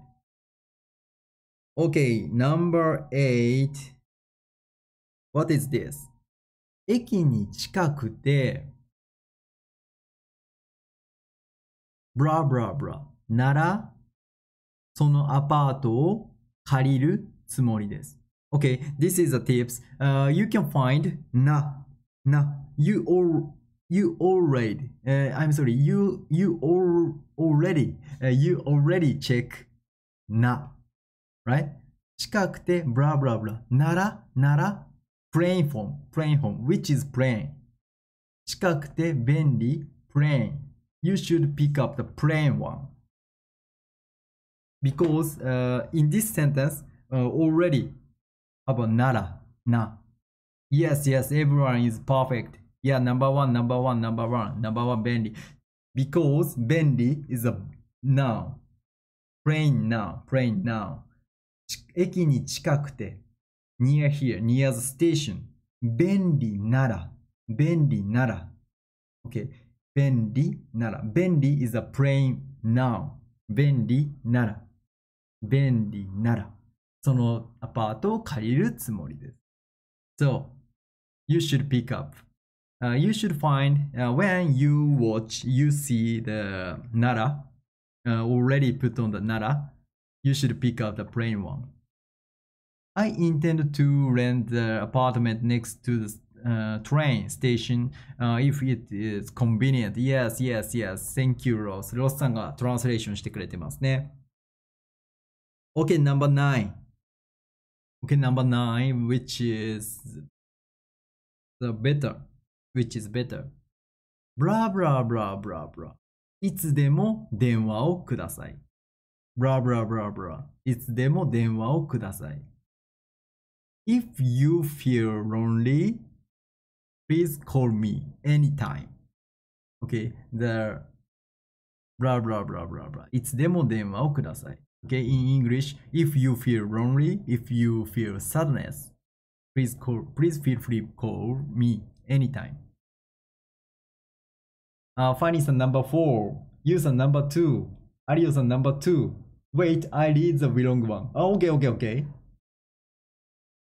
OK, a y number e i g h t What is this? 駅に近くて、ブラブラブラなら、そのアパートを借りるつもりです。Okay, this is a tips.、Uh, you can find na, na, you all you already uh, i'm sorry you you already uh, you already check na right 近くて blah blah blah nara plain form plain form which is plain 近くて便利 plain you should pick up the plain one because uh, in this sentence uh, already about nara na yes yes everyone is perfect Yeah, number one, number one, number one, number one 便利。Because 便利 is a noun. Plain noun, plain noun. 駅に近くて near here, near the station. 便利なら、便利なら。Okay. 便利なら。便利 is a plain noun. 便利なら。便利なら。そのアパートを借りるつもりです。So, you should pick up uh, you should find uh, when you watch you see the nara uh, already put on the nara you should pick up the plain one i intend to rent the apartment next to the uh, train station uh, if it is convenient yes yes yes thank you Ross ロスさんがトランスレーションしてくれてますね okay number nine okay number nine which is the better which is better? Blah blah blah blah blah. Blah blah blah ブラブラブラブラブラ。いつでも電話をください。ブラブラブラブラ。いつでも電話をください。If you feel lonely, please call me anytime. Okay, the blah blah blah blah blah. いつでも電話をください。Okay, in English, if you feel lonely, if you feel sadness, please call, please feel free call me anytime. Uh, Fan is the number four. You's the number two. Ario's the number two. Wait, I read the wrong one. Oh, okay, okay, okay.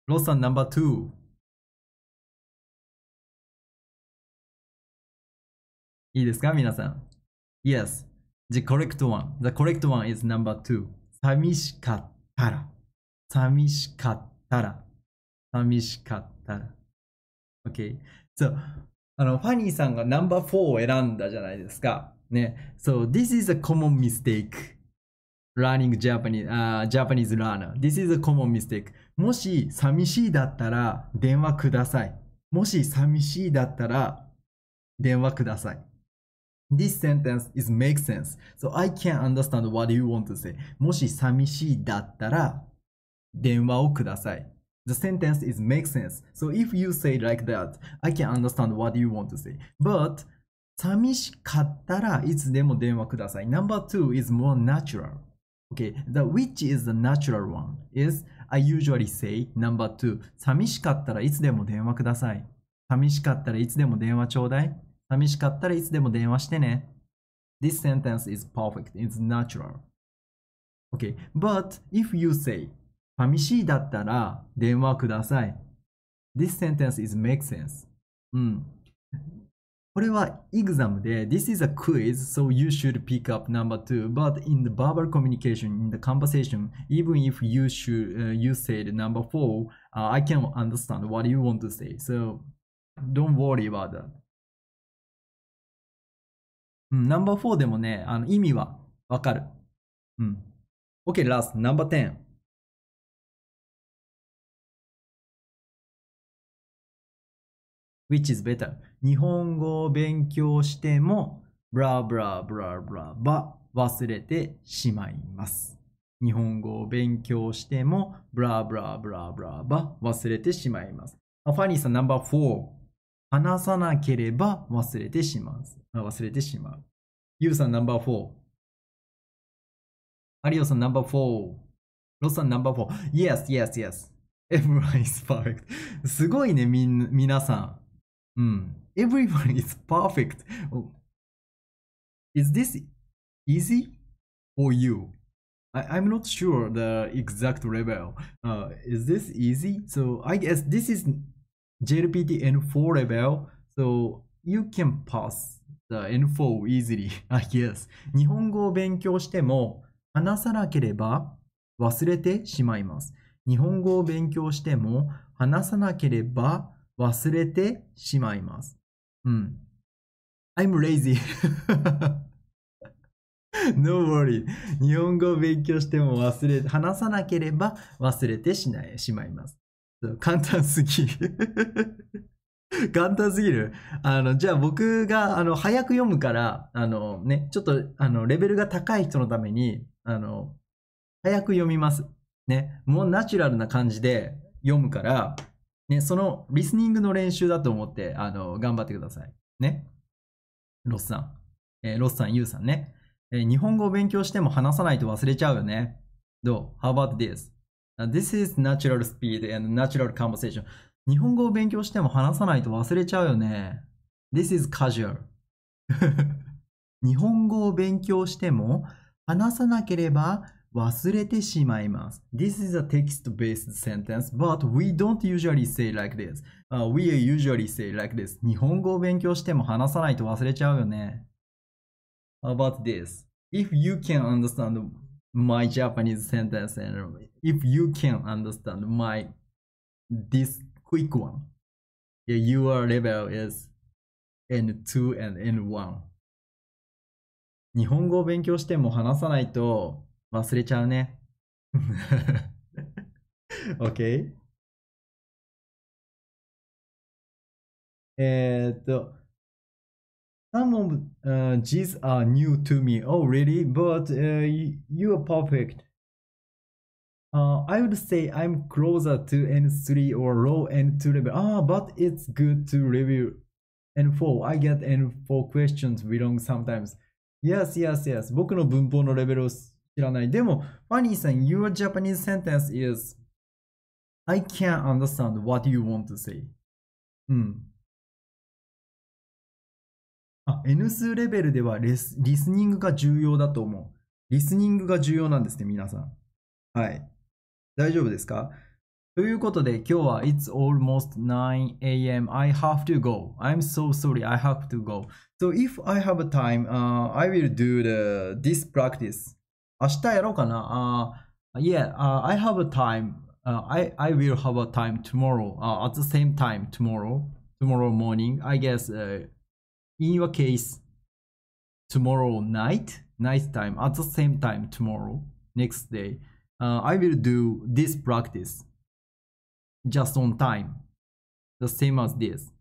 Lost number two. Yes, the correct one. The correct one is number two. 寂しかったら。寂しかったら。寂しかったら。Okay. So あの、ファニーさんがナンバー4を選んだじゃないですか。ね。So, this is a common mistake. Learning Japanese,、uh, Japanese learner. This is a common mistake. もし寂しいだったら電話ください。もし寂しいだったら電話ください。This sentence is make sense. So I can understand what you want to say. もし寂しいだったら電話をください。The sentence is make sense. So if you say like that, I can understand what you want to say. But 寂しかったらいつでも電話ください。Number two is more natural. Okay, the which is the natural one is I usually say number two. 寂しかったらいつでも電話ください。寂しかったらいつでも電話ちょうだい。寂しかったらいつでも電話してね。This sentence is perfect. It's natural. Okay, but if you say 寂しいだったら電話ください。This sentence is make sense. うん。これは exam で This is a quiz, so you should pick up number two. But in the verbal communication, in the conversation, even if you should、uh, you said number four,、uh, I can understand what you want to say. So don't worry about that. うん、r four でもね、あの意味はわかる。うん。OK, last, number ten. which is better 日本語を勉強してもブラブラブラブラ b ば忘れてしまいます日本語を勉強してもブラブラブラブラ b ば忘れてしまいますファニーさんナンバー4話さなければ忘れてしまう忘れてしまうユウさんナンバー4アリオさんナンバー4ロスさんナンバー4 Yes, yes, yes. Everyone is perfect. すごいね、みん、皆さん。Mm. Everyone is perfect. Is this easy for you? I, am not sure the exact level. Uh, is this easy? So I guess this is JLPT N4 level. So you can pass the N4 easily, I guess. 日本語を勉強しても話さなければ忘れてしまいます。日本語を勉強しても話さなければ忘れてしまいます。うん。I'm lazy. no worry. 日本語を勉強しても忘れ、話さなければ忘れてしないしまいます。簡単すぎ。簡単すぎる。あの、じゃあ僕が、あの、早く読むから、あのね、ちょっと、あの、レベルが高い人のために、あの、早く読みます。ね、もうナチュラルな感じで読むから、ね、そのリスニングの練習だと思って、あの、頑張ってください。ね。ロスさん。えー、ロスさん、ユウさんね、えー、日本語を勉強しても話さないと忘れちゃうよね。どう ?How about this?This is natural speed and natural conversation. 日本語を勉強しても話さないと忘れちゃうよね。This is casual. 日本語を勉強しても話さなければ忘れてしまいます。This is a text-based sentence, but we don't usually say like this.、Uh, we usually say like this. 日本語を勉強しても話さないと忘れちゃうよね。About this. If you can understand my Japanese sentence and if you can understand my this quick one, your level is N2 and N1. 日本語を勉強しても話さないと忘れちゃうね。OK? えっと、Some of these are uh, uh, new to me. Oh, really? But、uh, you are perfect. Uh, I would say I'm closer to N3 or low N2 level. Ah, but it's good to review N4. I get N4 questions wrong sometimes. Yes, yes, yes. 僕の文法のレベルを知らない。でも、ファニーさん、Your Japanese sentence is I can't understand what you want to say. うん。あ、N 数レベルではレスリスニングが重要だと思う。リスニングが重要なんですね、皆さん。はい。大丈夫ですかということで、今日は It's almost 9am. I have to go. I'm so sorry. I have to go. So if I have a time,、uh, I will do the, this practice. 明日やろうかな。Uh, yeah, uh, I have a time. Uh, I, I will have a time tomorrow. Uh, at the same time tomorrow. Tomorrow morning. I guess uh, in your case, tomorrow night. Night time. At the same time tomorrow. Next day. Uh, I will do this practice. Just on time. The same as this.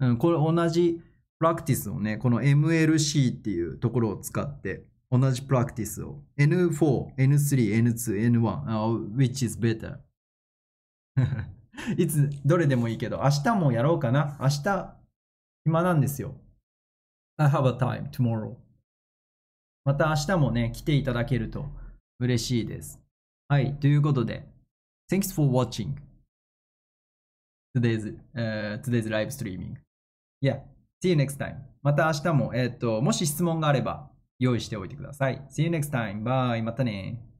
うん、これ同じ practice をね、この MLC っていうところを使って同じプラクティスを。N4、N3、N2、N1、uh, which is better? いつ、どれでもいいけど、明日もやろうかな。明日、暇なんですよ。I have a time tomorrow. また明日もね、来ていただけると嬉しいです。はい、ということで、Thanks for watching today's,、uh, today's live streaming. Yeah, see you next time. また明日も、えっ、ー、と、もし質問があれば、用意しておいてください。See you next time. Bye. またね。